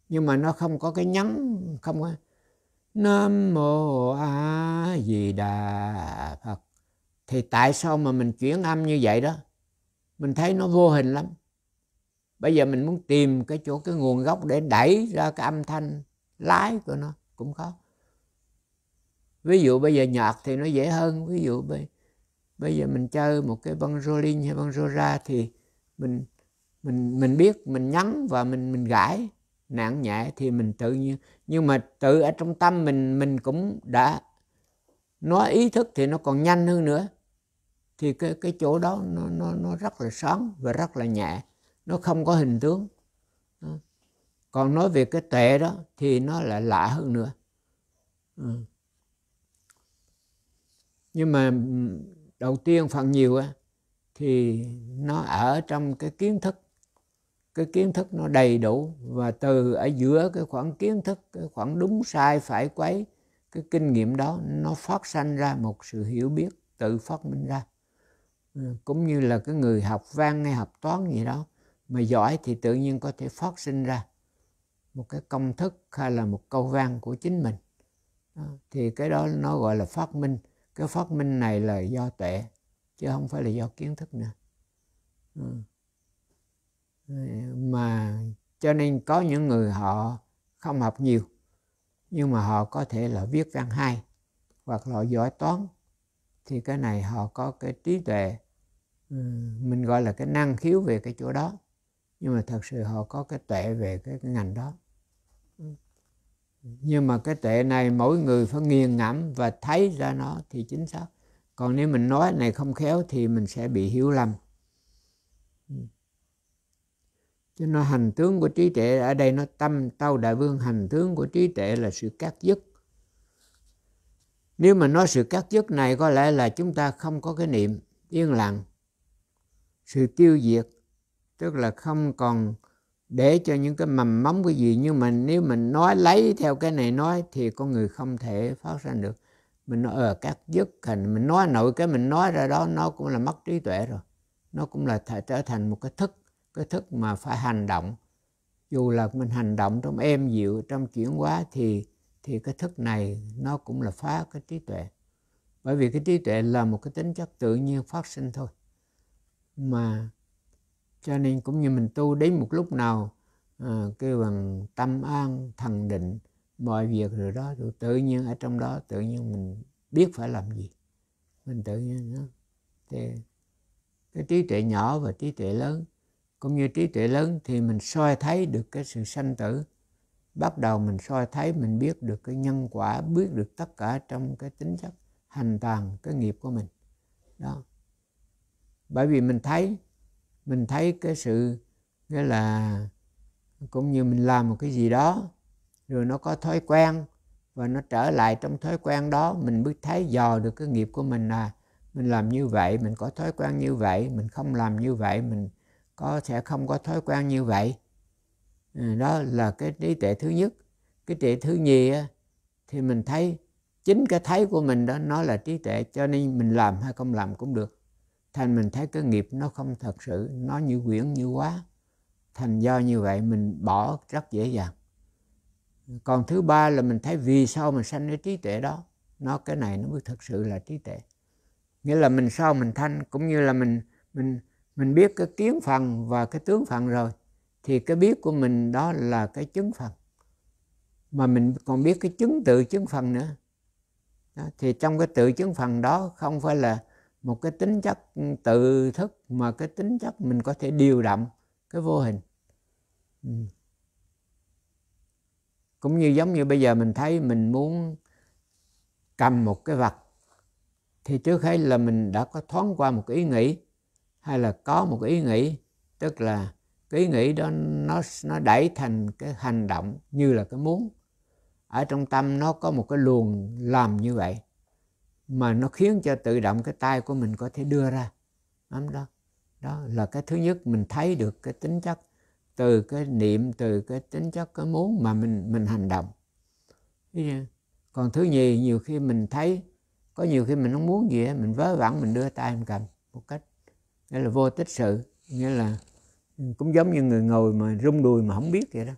nhưng mà nó không có cái nhấn không có Nam Mô A Di Đà Phật thì tại sao mà mình chuyển âm như vậy đó mình thấy nó vô hình lắm bây giờ mình muốn tìm cái chỗ cái nguồn gốc để đẩy ra cái âm thanh lái của nó cũng khó ví dụ bây giờ nhạc thì nó dễ hơn ví dụ bây, bây giờ mình chơi một cái băng rolling hay băng ra thì mình mình mình biết mình nhắn và mình mình gãi nặng nhẹ thì mình tự nhiên nhưng mà tự ở trong tâm mình mình cũng đã nói ý thức thì nó còn nhanh hơn nữa thì cái cái chỗ đó nó nó nó rất là sáng và rất là nhẹ nó không có hình tướng còn nói về cái tệ đó thì nó lại lạ hơn nữa ừ. nhưng mà ừ, đầu tiên phần nhiều á thì nó ở trong cái kiến thức cái kiến thức nó đầy đủ và từ ở giữa cái khoảng kiến thức cái khoảng đúng sai phải quấy cái kinh nghiệm đó nó phát sanh ra một sự hiểu biết tự phát minh ra Ừ, cũng như là cái người học văn hay học toán gì đó mà giỏi thì tự nhiên có thể phát sinh ra một cái công thức hay là một câu văn của chính mình thì cái đó nó gọi là phát minh cái phát minh này là do tuệ chứ không phải là do kiến thức nữa ừ. Ừ, mà cho nên có những người họ không học nhiều nhưng mà họ có thể là viết văn hay hoặc là giỏi toán thì cái này họ có cái trí tuệ mình gọi là cái năng khiếu về cái chỗ đó nhưng mà thật sự họ có cái tuệ về cái, ngành đó nhưng mà cái tuệ này mỗi người phải nghiền ngẫm và thấy ra nó thì chính xác còn nếu mình nói này không khéo thì mình sẽ bị hiểu lầm cho nên hành tướng của trí tuệ ở đây nó tâm tâu đại vương hành tướng của trí tuệ là sự cắt dứt nếu mà nói sự cắt dứt này có lẽ là chúng ta không có cái niệm yên lặng. Sự tiêu diệt, tức là không còn để cho những cái mầm mống cái gì nhưng mà nếu mình nói lấy theo cái này nói thì con người không thể phát ra được mình nói ờ cắt dứt thành mình nói nội cái mình nói ra đó nó cũng là mất trí tuệ rồi nó cũng là th- trở thành một cái thức cái thức mà phải hành động dù là mình hành động trong êm dịu trong chuyển hóa thì thì cái thức này nó cũng là phá cái trí tuệ bởi vì cái trí tuệ là một cái tính chất tự nhiên phát sinh thôi mà cho nên cũng như mình tu đến một lúc nào à, kêu bằng tâm an thần định mọi việc rồi đó rồi tự nhiên ở trong đó tự nhiên mình biết phải làm gì mình tự nhiên đó. thì cái trí tuệ nhỏ và trí tuệ lớn cũng như trí tuệ lớn thì mình soi thấy được cái sự sanh tử bắt đầu mình soi thấy mình biết được cái nhân quả biết được tất cả trong cái tính chất hành tàn cái nghiệp của mình đó bởi vì mình thấy mình thấy cái sự nghĩa là cũng như mình làm một cái gì đó rồi nó có thói quen và nó trở lại trong thói quen đó mình mới thấy dò được cái nghiệp của mình là mình làm như vậy mình có thói quen như vậy mình không làm như vậy mình có sẽ không có thói quen như vậy Ừ, đó là cái trí tuệ thứ nhất cái tuệ thứ nhì thì mình thấy chính cái thấy của mình đó nó là trí tuệ cho nên mình làm hay không làm cũng được thành mình thấy cái nghiệp nó không thật sự nó như quyển như quá thành do như vậy mình bỏ rất dễ dàng còn thứ ba là mình thấy vì sao mình sanh cái trí tuệ đó nó cái này nó mới thật sự là trí tuệ nghĩa là mình sao mình thanh cũng như là mình mình mình biết cái kiến phần và cái tướng phần rồi thì cái biết của mình đó là cái chứng phần mà mình còn biết cái chứng tự chứng phần nữa đó, thì trong cái tự chứng phần đó không phải là một cái tính chất tự thức mà cái tính chất mình có thể điều động cái vô hình cũng như giống như bây giờ mình thấy mình muốn cầm một cái vật thì trước hết là mình đã có thoáng qua một ý nghĩ hay là có một ý nghĩ tức là cái ý nghĩ đó nó nó đẩy thành cái hành động như là cái muốn ở trong tâm nó có một cái luồng làm như vậy mà nó khiến cho tự động cái tay của mình có thể đưa ra lắm đó đó là cái thứ nhất mình thấy được cái tính chất từ cái niệm từ cái tính chất cái muốn mà mình mình hành động còn thứ nhì nhiều khi mình thấy có nhiều khi mình không muốn gì mình vớ vẩn mình đưa tay mình cầm một cách nghĩa là vô tích sự nghĩa là cũng giống như người ngồi mà rung đùi mà không biết vậy đó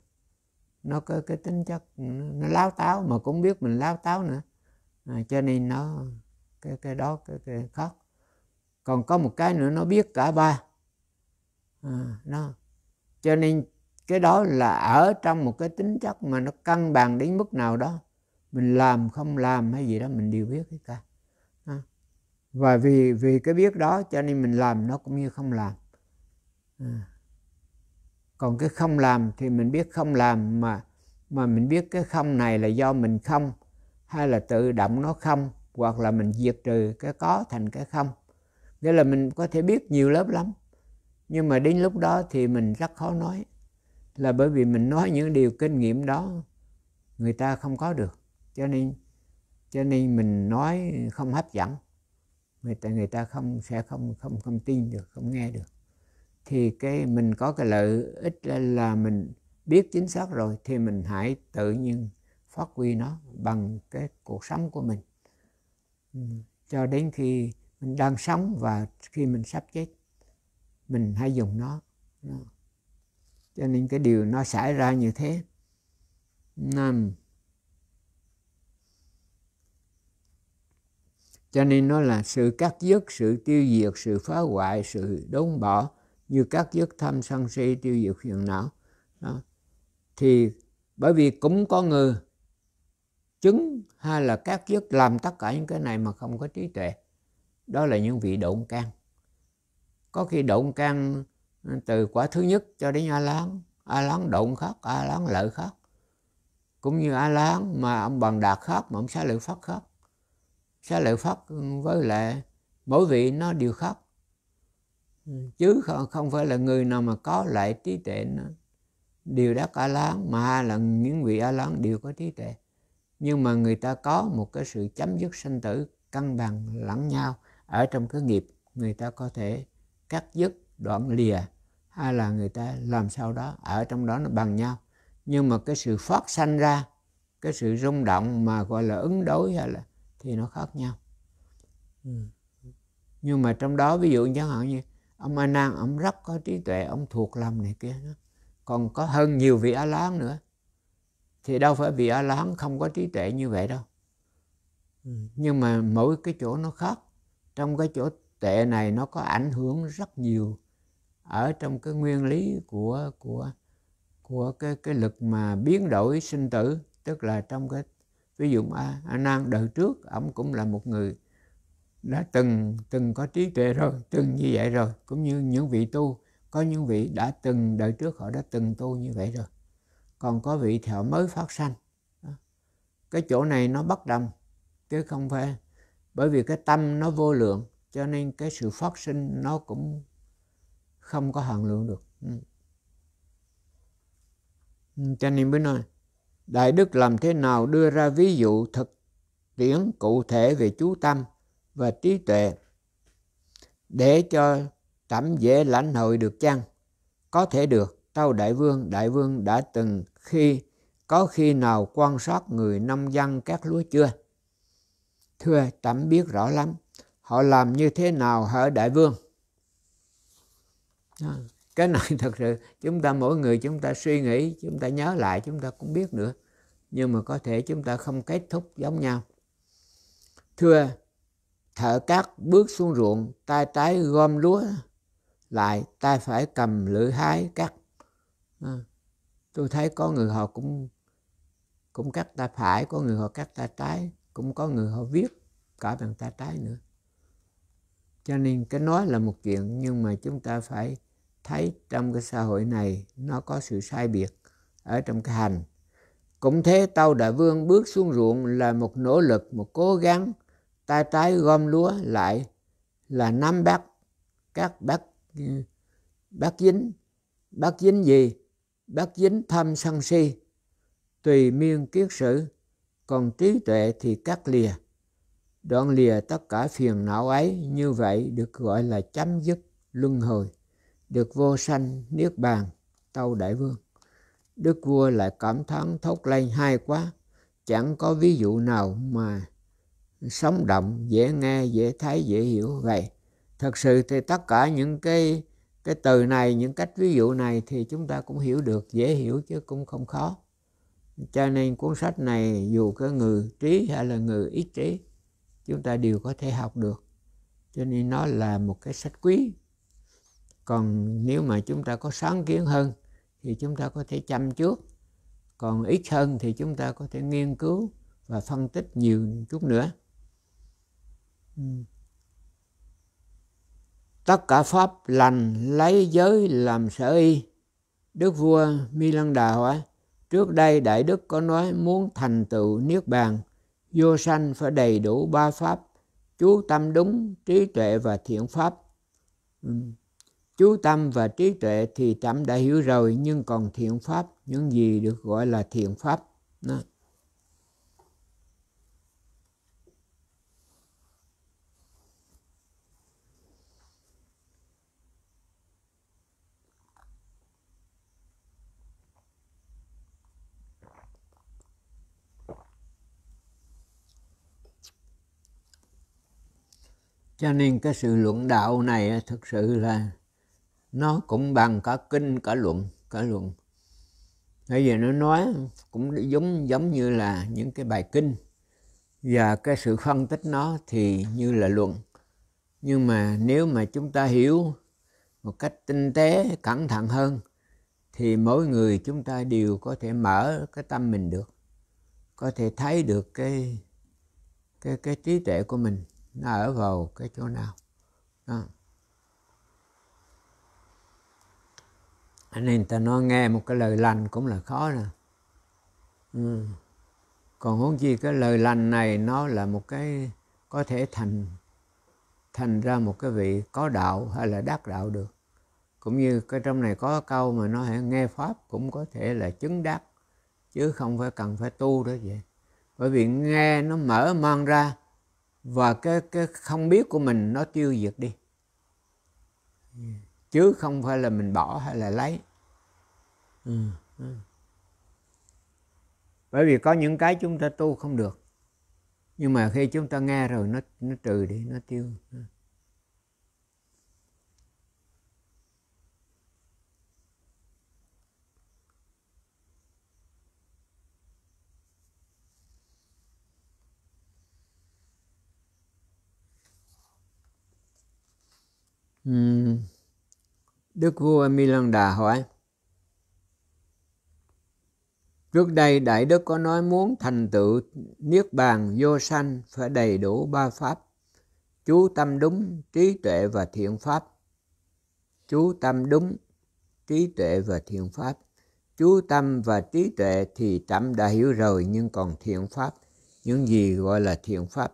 nó có cái tính chất nó, nó láo táo mà cũng biết mình láo táo nữa à, cho nên nó cái cái đó cái, cái khóc còn có một cái nữa nó biết cả ba à, nó cho nên cái đó là ở trong một cái tính chất mà nó cân bằng đến mức nào đó mình làm không làm hay gì đó mình đều biết cái cả à. và vì vì cái biết đó cho nên mình làm nó cũng như không làm à còn cái không làm thì mình biết không làm mà mà mình biết cái không này là do mình không hay là tự động nó không hoặc là mình diệt trừ cái có thành cái không nghĩa là mình có thể biết nhiều lớp lắm nhưng mà đến lúc đó thì mình rất khó nói là bởi vì mình nói những điều kinh nghiệm đó người ta không có được cho nên cho nên mình nói không hấp dẫn người ta người ta không sẽ không không không tin được không nghe được thì cái mình có cái lợi ích là, là mình biết chính xác rồi thì mình hãy tự nhiên phát huy nó bằng cái cuộc sống của mình cho đến khi mình đang sống và khi mình sắp chết mình hãy dùng nó cho nên cái điều nó xảy ra như thế năm cho nên nó là sự cắt dứt sự tiêu diệt sự phá hoại sự đốn bỏ như các giấc tham sân si tiêu diệt phiền não đó. thì bởi vì cũng có người chứng hay là các giấc làm tất cả những cái này mà không có trí tuệ đó là những vị độn can có khi độn can từ quả thứ nhất cho đến a lán a lán độn khác a lán lợi khác cũng như a lán mà ông bằng đạt khác mà ông xá lợi phát khác xá lợi phát với lại mỗi vị nó đều khác Ừ, chứ không, không phải là người nào mà có lại trí tuệ nữa đều đã a lán mà là những vị a lán đều có trí tuệ nhưng mà người ta có một cái sự chấm dứt sanh tử cân bằng lẫn nhau ở trong cái nghiệp người ta có thể cắt dứt đoạn lìa hay là người ta làm sao đó ở trong đó nó bằng nhau nhưng mà cái sự phát sanh ra cái sự rung động mà gọi là ứng đối hay là thì nó khác nhau ừ. nhưng mà trong đó ví dụ chẳng hạn như ông anan ông rất có trí tuệ ông thuộc lòng này kia còn có hơn nhiều vị a la hán nữa thì đâu phải vị a la hán không có trí tuệ như vậy đâu ừ, nhưng mà mỗi cái chỗ nó khác trong cái chỗ tệ này nó có ảnh hưởng rất nhiều ở trong cái nguyên lý của của của cái cái lực mà biến đổi sinh tử tức là trong cái ví dụ a, a nan đời trước ông cũng là một người đã từng từng có trí tuệ rồi từng như vậy rồi cũng như những vị tu có những vị đã từng đời trước họ đã từng tu như vậy rồi còn có vị thợ mới phát sanh cái chỗ này nó bất đồng chứ không phải bởi vì cái tâm nó vô lượng cho nên cái sự phát sinh nó cũng không có hạn lượng được ừ. Ừ, cho nên mới nói đại đức làm thế nào đưa ra ví dụ thực tiễn cụ thể về chú tâm và trí tuệ để cho trẫm dễ lãnh hội được chăng có thể được tâu đại vương đại vương đã từng khi có khi nào quan sát người nông dân các lúa chưa thưa trẫm biết rõ lắm họ làm như thế nào hả đại vương à, cái này [LAUGHS] thật sự chúng ta mỗi người chúng ta suy nghĩ chúng ta nhớ lại chúng ta cũng biết nữa nhưng mà có thể chúng ta không kết thúc giống nhau thưa thợ cát bước xuống ruộng tay trái gom lúa lại tay phải cầm lưỡi hái cắt à, tôi thấy có người họ cũng cũng cắt tay phải có người họ cắt tay trái cũng có người họ viết cả bằng tay trái nữa cho nên cái nói là một chuyện nhưng mà chúng ta phải thấy trong cái xã hội này nó có sự sai biệt ở trong cái hành cũng thế tâu đại vương bước xuống ruộng là một nỗ lực một cố gắng tay trái gom lúa lại là nắm bác các bác bác dính bác dính gì bác dính thâm sân si tùy miên kiết sử còn trí tuệ thì cắt lìa đoạn lìa tất cả phiền não ấy như vậy được gọi là chấm dứt luân hồi được vô sanh niết bàn tâu đại vương đức vua lại cảm thán thốt lên hay quá chẳng có ví dụ nào mà sống động dễ nghe dễ thấy dễ hiểu vậy thật sự thì tất cả những cái cái từ này những cách ví dụ này thì chúng ta cũng hiểu được dễ hiểu chứ cũng không khó cho nên cuốn sách này dù cái người trí hay là người ít trí chúng ta đều có thể học được cho nên nó là một cái sách quý còn nếu mà chúng ta có sáng kiến hơn thì chúng ta có thể chăm trước còn ít hơn thì chúng ta có thể nghiên cứu và phân tích nhiều chút nữa Ừ. tất cả pháp lành lấy giới làm sở y đức vua mi lăng đà hỏi trước đây đại đức có nói muốn thành tựu niết bàn vô sanh phải đầy đủ ba pháp chú tâm đúng trí tuệ và thiện pháp ừ. chú tâm và trí tuệ thì trẫm đã hiểu rồi nhưng còn thiện pháp những gì được gọi là thiện pháp đó. cho nên cái sự luận đạo này thực sự là nó cũng bằng cả kinh cả luận cả luận bây giờ nó nói cũng giống giống như là những cái bài kinh và cái sự phân tích nó thì như là luận nhưng mà nếu mà chúng ta hiểu một cách tinh tế cẩn thận hơn thì mỗi người chúng ta đều có thể mở cái tâm mình được có thể thấy được cái cái cái trí tuệ của mình nó ở vào cái chỗ nào đó. nên ta nói nghe một cái lời lành cũng là khó nè ừ. còn huống chi cái lời lành này nó là một cái có thể thành thành ra một cái vị có đạo hay là đắc đạo được cũng như cái trong này có câu mà nó nghe pháp cũng có thể là chứng đắc chứ không phải cần phải tu đó vậy bởi vì nghe nó mở mang ra và cái cái không biết của mình nó tiêu diệt đi chứ không phải là mình bỏ hay là lấy bởi vì có những cái chúng ta tu không được nhưng mà khi chúng ta nghe rồi nó nó trừ đi nó tiêu Đức vua milan đà hỏi Trước đây Đại Đức có nói muốn thành tựu Niết Bàn vô sanh phải đầy đủ ba pháp. Chú tâm đúng, trí tuệ và thiện pháp. Chú tâm đúng, trí tuệ và thiện pháp. Chú tâm và trí tuệ thì trẫm đã hiểu rồi nhưng còn thiện pháp. Những gì gọi là thiện pháp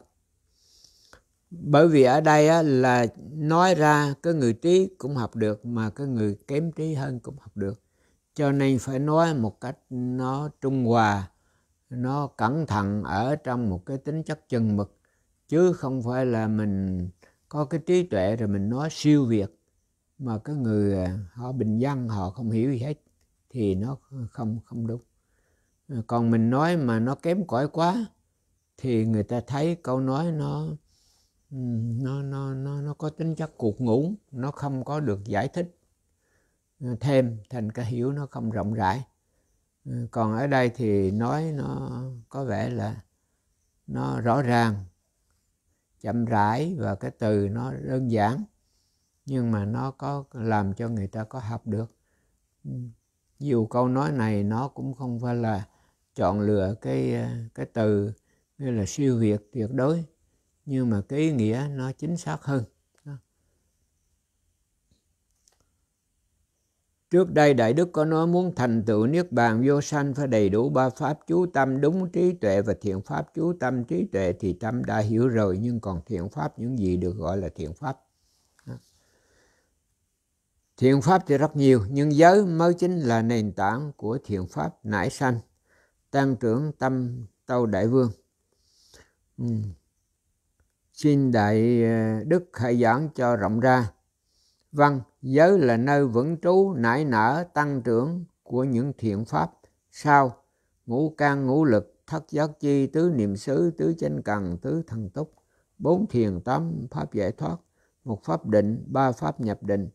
bởi vì ở đây á, là nói ra cái người trí cũng học được mà cái người kém trí hơn cũng học được cho nên phải nói một cách nó trung hòa nó cẩn thận ở trong một cái tính chất chừng mực chứ không phải là mình có cái trí tuệ rồi mình nói siêu việt mà cái người à, họ bình dân họ không hiểu gì hết thì nó không không đúng còn mình nói mà nó kém cỏi quá thì người ta thấy câu nói nó nó nó nó nó có tính chất cuộc ngủ nó không có được giải thích ờ, thêm thành cái hiểu nó không rộng rãi ờ, còn ở đây thì nói nó có vẻ là nó rõ ràng chậm rãi và cái từ nó đơn giản nhưng mà nó có làm cho người ta có học được dù câu nói này nó cũng không phải là chọn lựa cái ờ, cái từ như là siêu việt tuyệt đối nhưng mà cái ý nghĩa nó chính xác hơn Trước đây Đại Đức có nói muốn thành tựu Niết Bàn vô sanh phải đầy đủ ba pháp chú tâm đúng trí tuệ và thiện pháp chú tâm trí tuệ thì tâm đã hiểu rồi nhưng còn thiện pháp những gì được gọi là thiện pháp. Thiện pháp thì rất nhiều nhưng giới mới chính là nền tảng của thiện pháp nải sanh, tăng trưởng tâm tâu đại vương xin đại ờ, đức khai giảng cho rộng ra văn giới là nơi vững trú nảy nở tăng trưởng của những thiện pháp sau ngũ can ngũ lực thất giác chi tứ niệm xứ tứ chánh cần tứ thần túc bốn thiền tám pháp giải thoát một pháp định ba pháp nhập định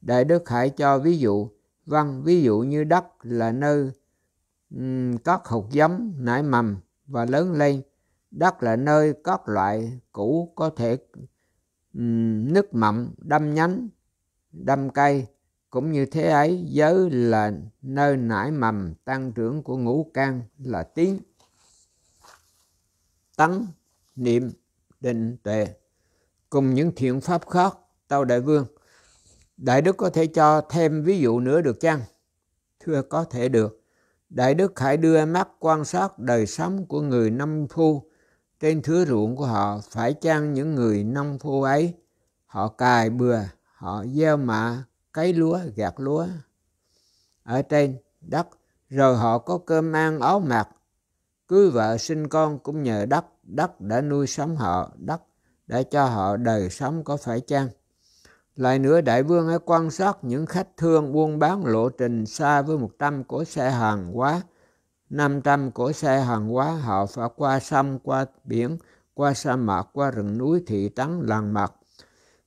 đại đức hãy cho ví dụ văn ví dụ như đất là nơi um, các hột giống nảy mầm và lớn lên Đất là nơi các loại củ có thể um, nứt mậm, đâm nhánh, đâm cây. Cũng như thế ấy, giới là nơi nải mầm tăng trưởng của ngũ can là tiếng, tấn, niệm, định, tuệ. Cùng những thiện pháp khác, tâu đại vương, Đại Đức có thể cho thêm ví dụ nữa được chăng? Thưa có thể được. Đại Đức hãy đưa mắt quan sát đời sống của người năm phu trên thứ ruộng của họ phải chăng những người nông phu ấy họ cài bừa họ gieo mạ cấy lúa gạt lúa ở trên đất rồi họ có cơm ăn áo mặc cưới vợ sinh con cũng nhờ đất đất đã nuôi sống họ đất đã cho họ đời sống có phải chăng lại nữa đại vương hãy quan sát những khách thương buôn bán lộ trình xa với một trăm của xe hàng quá 500 cỗ xe hàng hóa họ phải qua sông, qua biển, qua sa mạc, qua rừng núi, thị trấn, làng mạc.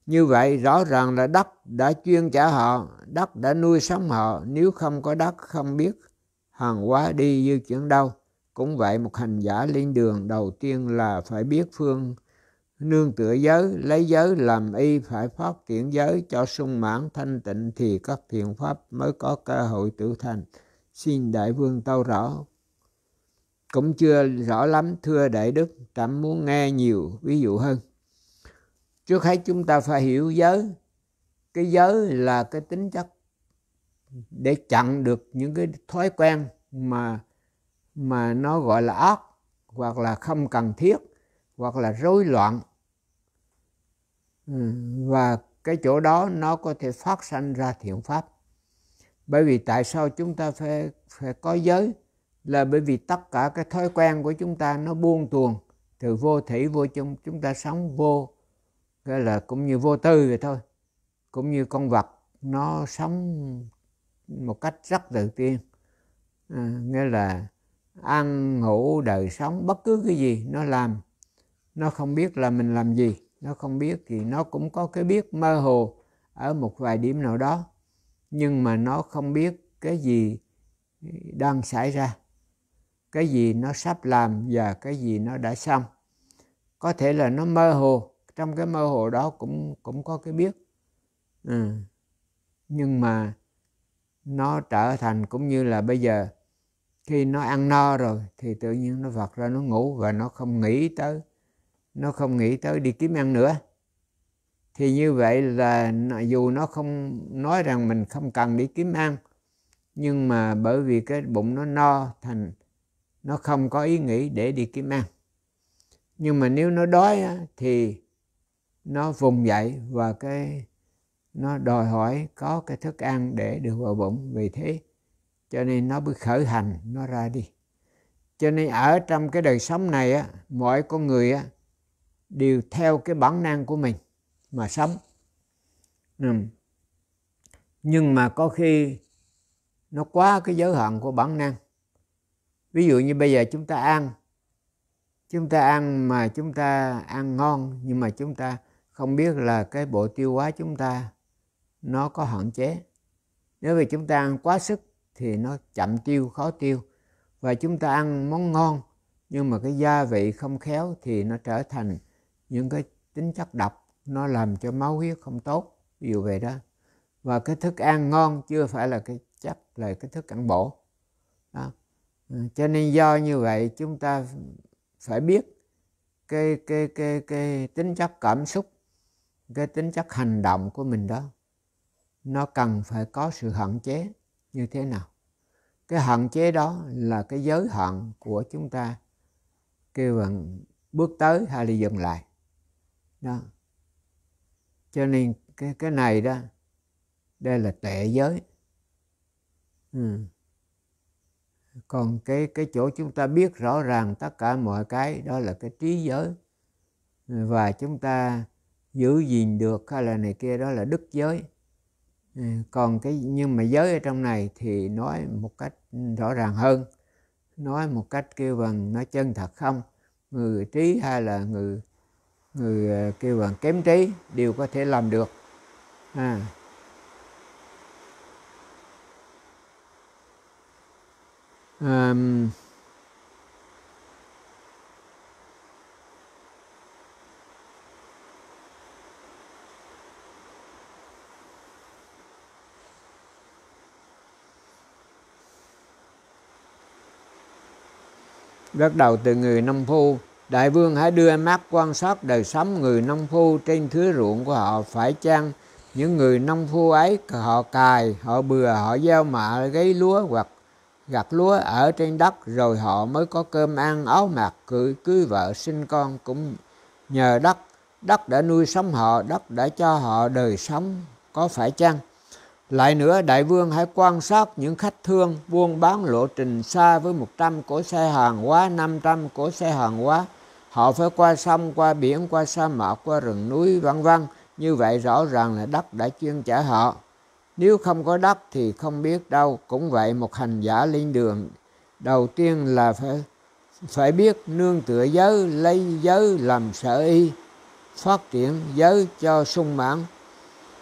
Như vậy rõ ràng là đất đã chuyên trả họ, đất đã nuôi sống họ, nếu không có đất không biết hàng hóa đi di chuyển đâu. Cũng vậy một hành giả lên đường đầu tiên là phải biết phương nương tựa giới, lấy giới làm y phải phát triển giới cho sung mãn thanh tịnh thì các thiện pháp mới có cơ hội tự thành. Xin Đại Vương tâu rõ cũng chưa rõ lắm thưa đại đức trẫm muốn nghe nhiều ví dụ hơn trước hết chúng ta phải hiểu giới cái giới là cái tính chất để chặn được những cái thói quen mà mà nó gọi là ác hoặc là không cần thiết hoặc là rối loạn ừ, và cái chỗ đó nó có thể phát sinh ra thiện pháp bởi vì tại sao chúng ta phải phải có giới là bởi vì tất cả cái thói quen của chúng ta nó buông tuồng từ vô thủy vô chung chúng ta sống vô cái là cũng như vô tư vậy thôi cũng như con vật nó sống một cách rất tự nhiên à, nghĩa là ăn ngủ đời sống bất cứ cái gì nó làm nó không biết là mình làm gì nó không biết thì nó cũng có cái biết mơ hồ ở một vài điểm nào đó nhưng mà nó không biết cái gì đang xảy ra cái gì nó sắp làm và cái gì nó đã xong có thể là nó mơ hồ trong cái mơ hồ đó cũng cũng có cái biết ừ. nhưng mà nó trở thành cũng như là bây giờ khi nó ăn no rồi thì tự nhiên nó vật ra nó ngủ và nó không nghĩ tới nó không nghĩ tới đi kiếm ăn nữa thì như vậy là dù nó không nói rằng mình không cần đi kiếm ăn nhưng mà bởi vì cái bụng nó no thành nó không có ý nghĩ để đi kiếm ăn nhưng mà nếu nó đói thì nó vùng dậy và cái nó đòi hỏi có cái thức ăn để được vào bụng vì thế cho nên nó mới khởi hành nó ra đi cho nên ở trong cái đời sống này á, mọi con người á, đều theo cái bản năng của mình mà sống nhưng mà có khi nó quá cái giới hạn của bản năng ví dụ như bây giờ chúng ta ăn chúng ta ăn mà chúng ta ăn ngon nhưng mà chúng ta không biết là cái bộ tiêu hóa chúng ta nó có hạn chế nếu vì chúng ta ăn quá sức thì nó chậm tiêu khó tiêu và chúng ta ăn món ngon nhưng mà cái gia vị không khéo thì nó trở thành những cái tính chất độc nó làm cho máu huyết không tốt ví dụ vậy đó và cái thức ăn ngon chưa phải là cái chắc là cái thức ăn bổ Ừ, cho nên do như vậy chúng ta phải biết cái cái cái cái tính chất cảm xúc cái tính chất hành động của mình đó nó cần phải có sự hạn chế như thế nào cái hạn chế đó là cái giới hạn của chúng ta kêu bằng bước tới hay là dừng lại đó cho nên cái cái này đó đây là tệ giới ừ còn cái cái chỗ chúng ta biết rõ ràng tất cả mọi cái đó là cái trí giới và chúng ta giữ gìn được hay là này kia đó là đức giới còn cái nhưng mà giới ở trong này thì nói một cách rõ ràng hơn nói một cách kêu bằng nói chân thật không người trí hay là người người ờ, kêu bằng kém trí đều có thể làm được à, um, bắt đầu từ người nông phu đại vương hãy đưa mắt quan sát đời sống người nông phu trên thứ ruộng của họ phải chăng những người nông phu ấy họ cài họ bừa họ gieo mạ gấy lúa hoặc gặt lúa ở trên đất rồi họ mới có cơm ăn áo mặc cưới cưới vợ sinh con cũng nhờ đất đất đã nuôi sống họ đất đã cho họ đời sống có phải chăng lại nữa đại vương hãy quan sát những khách thương buôn bán lộ trình xa với 100 cỗ xe hàng hóa 500 cỗ xe hàng hóa họ phải qua sông qua biển qua sa mạc qua rừng núi vân vân như vậy rõ ràng là đất đã chuyên trả họ nếu không có đất thì không biết đâu. Cũng vậy một hành giả lên đường đầu tiên là phải phải biết nương tựa giới, lấy giới làm sở y, phát triển giới cho sung mãn.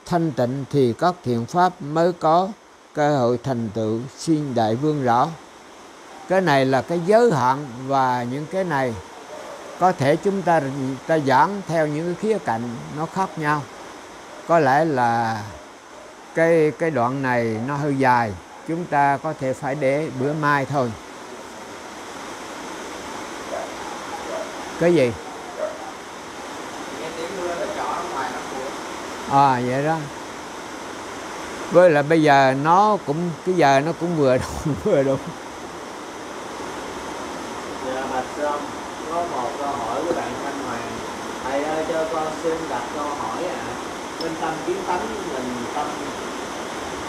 Thanh tịnh thì các thiện pháp mới có cơ hội thành tựu xin đại vương rõ. Cái này là cái giới hạn và những cái này có thể chúng ta ta giảng theo những khía cạnh nó khác nhau. Có lẽ là cái cái đoạn này nó hơi dài chúng ta có thể phải để bữa mai thôi cái gì à vậy đó với là bây giờ nó cũng cái giờ nó cũng vừa [LAUGHS] đúng vừa đúng dạ bạch sâm có một câu hỏi của bạn thanh hoàng thầy ơi cho con xin tâm kiến tánh mình tâm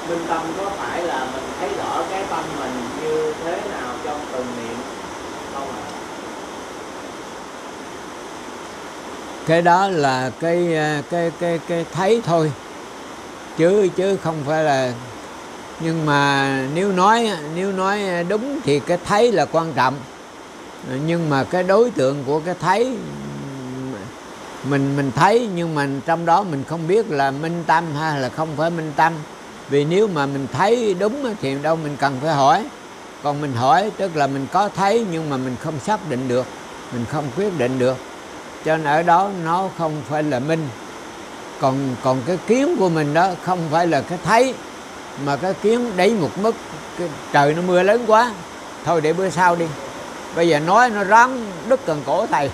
minh tâm có phải là mình thấy rõ cái tâm mình như thế nào trong từng niệm không ạ à? cái đó là cái à, cái cái cái thấy thôi chứ chứ không phải là nhưng mà nếu nói nếu nói đúng thì cái thấy là quan trọng nhưng mà cái đối tượng của cái thấy mình mình thấy nhưng mà trong đó mình không biết là minh tâm hay là không phải minh tâm vì nếu mà mình thấy đúng thì đâu mình cần phải hỏi còn mình hỏi tức là mình có thấy nhưng mà mình không xác định được mình không quyết định được cho nên ở đó nó không phải là minh còn còn cái kiến của mình đó không phải là cái thấy mà cái kiến đấy một mức cái trời nó mưa lớn quá thôi để bữa sau đi bây giờ nói nó rắn đứt cần cổ thầy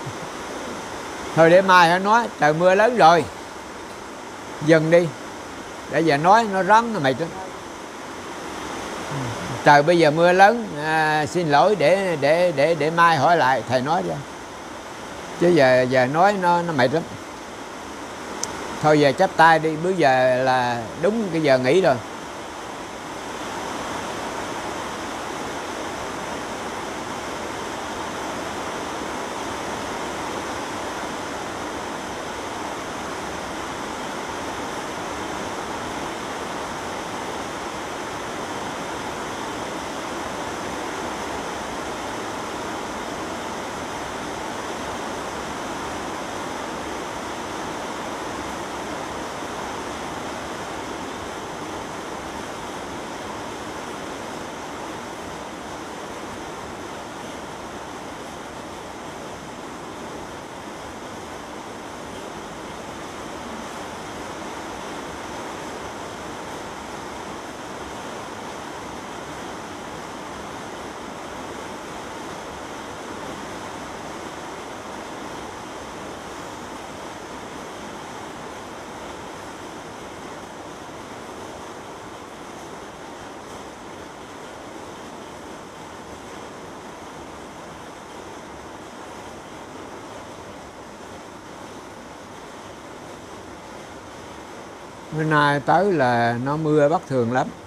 [LAUGHS] thôi để mai nó nói trời mưa lớn rồi dừng đi để giờ nói nó rắn nó mệt lắm trời bây giờ mưa lớn à, xin lỗi để để để để mai hỏi lại thầy nói cho chứ giờ giờ nói nó nó mệt lắm thôi giờ chắp tay đi bữa giờ là đúng cái giờ nghỉ rồi bữa nay tới là nó mưa bất thường lắm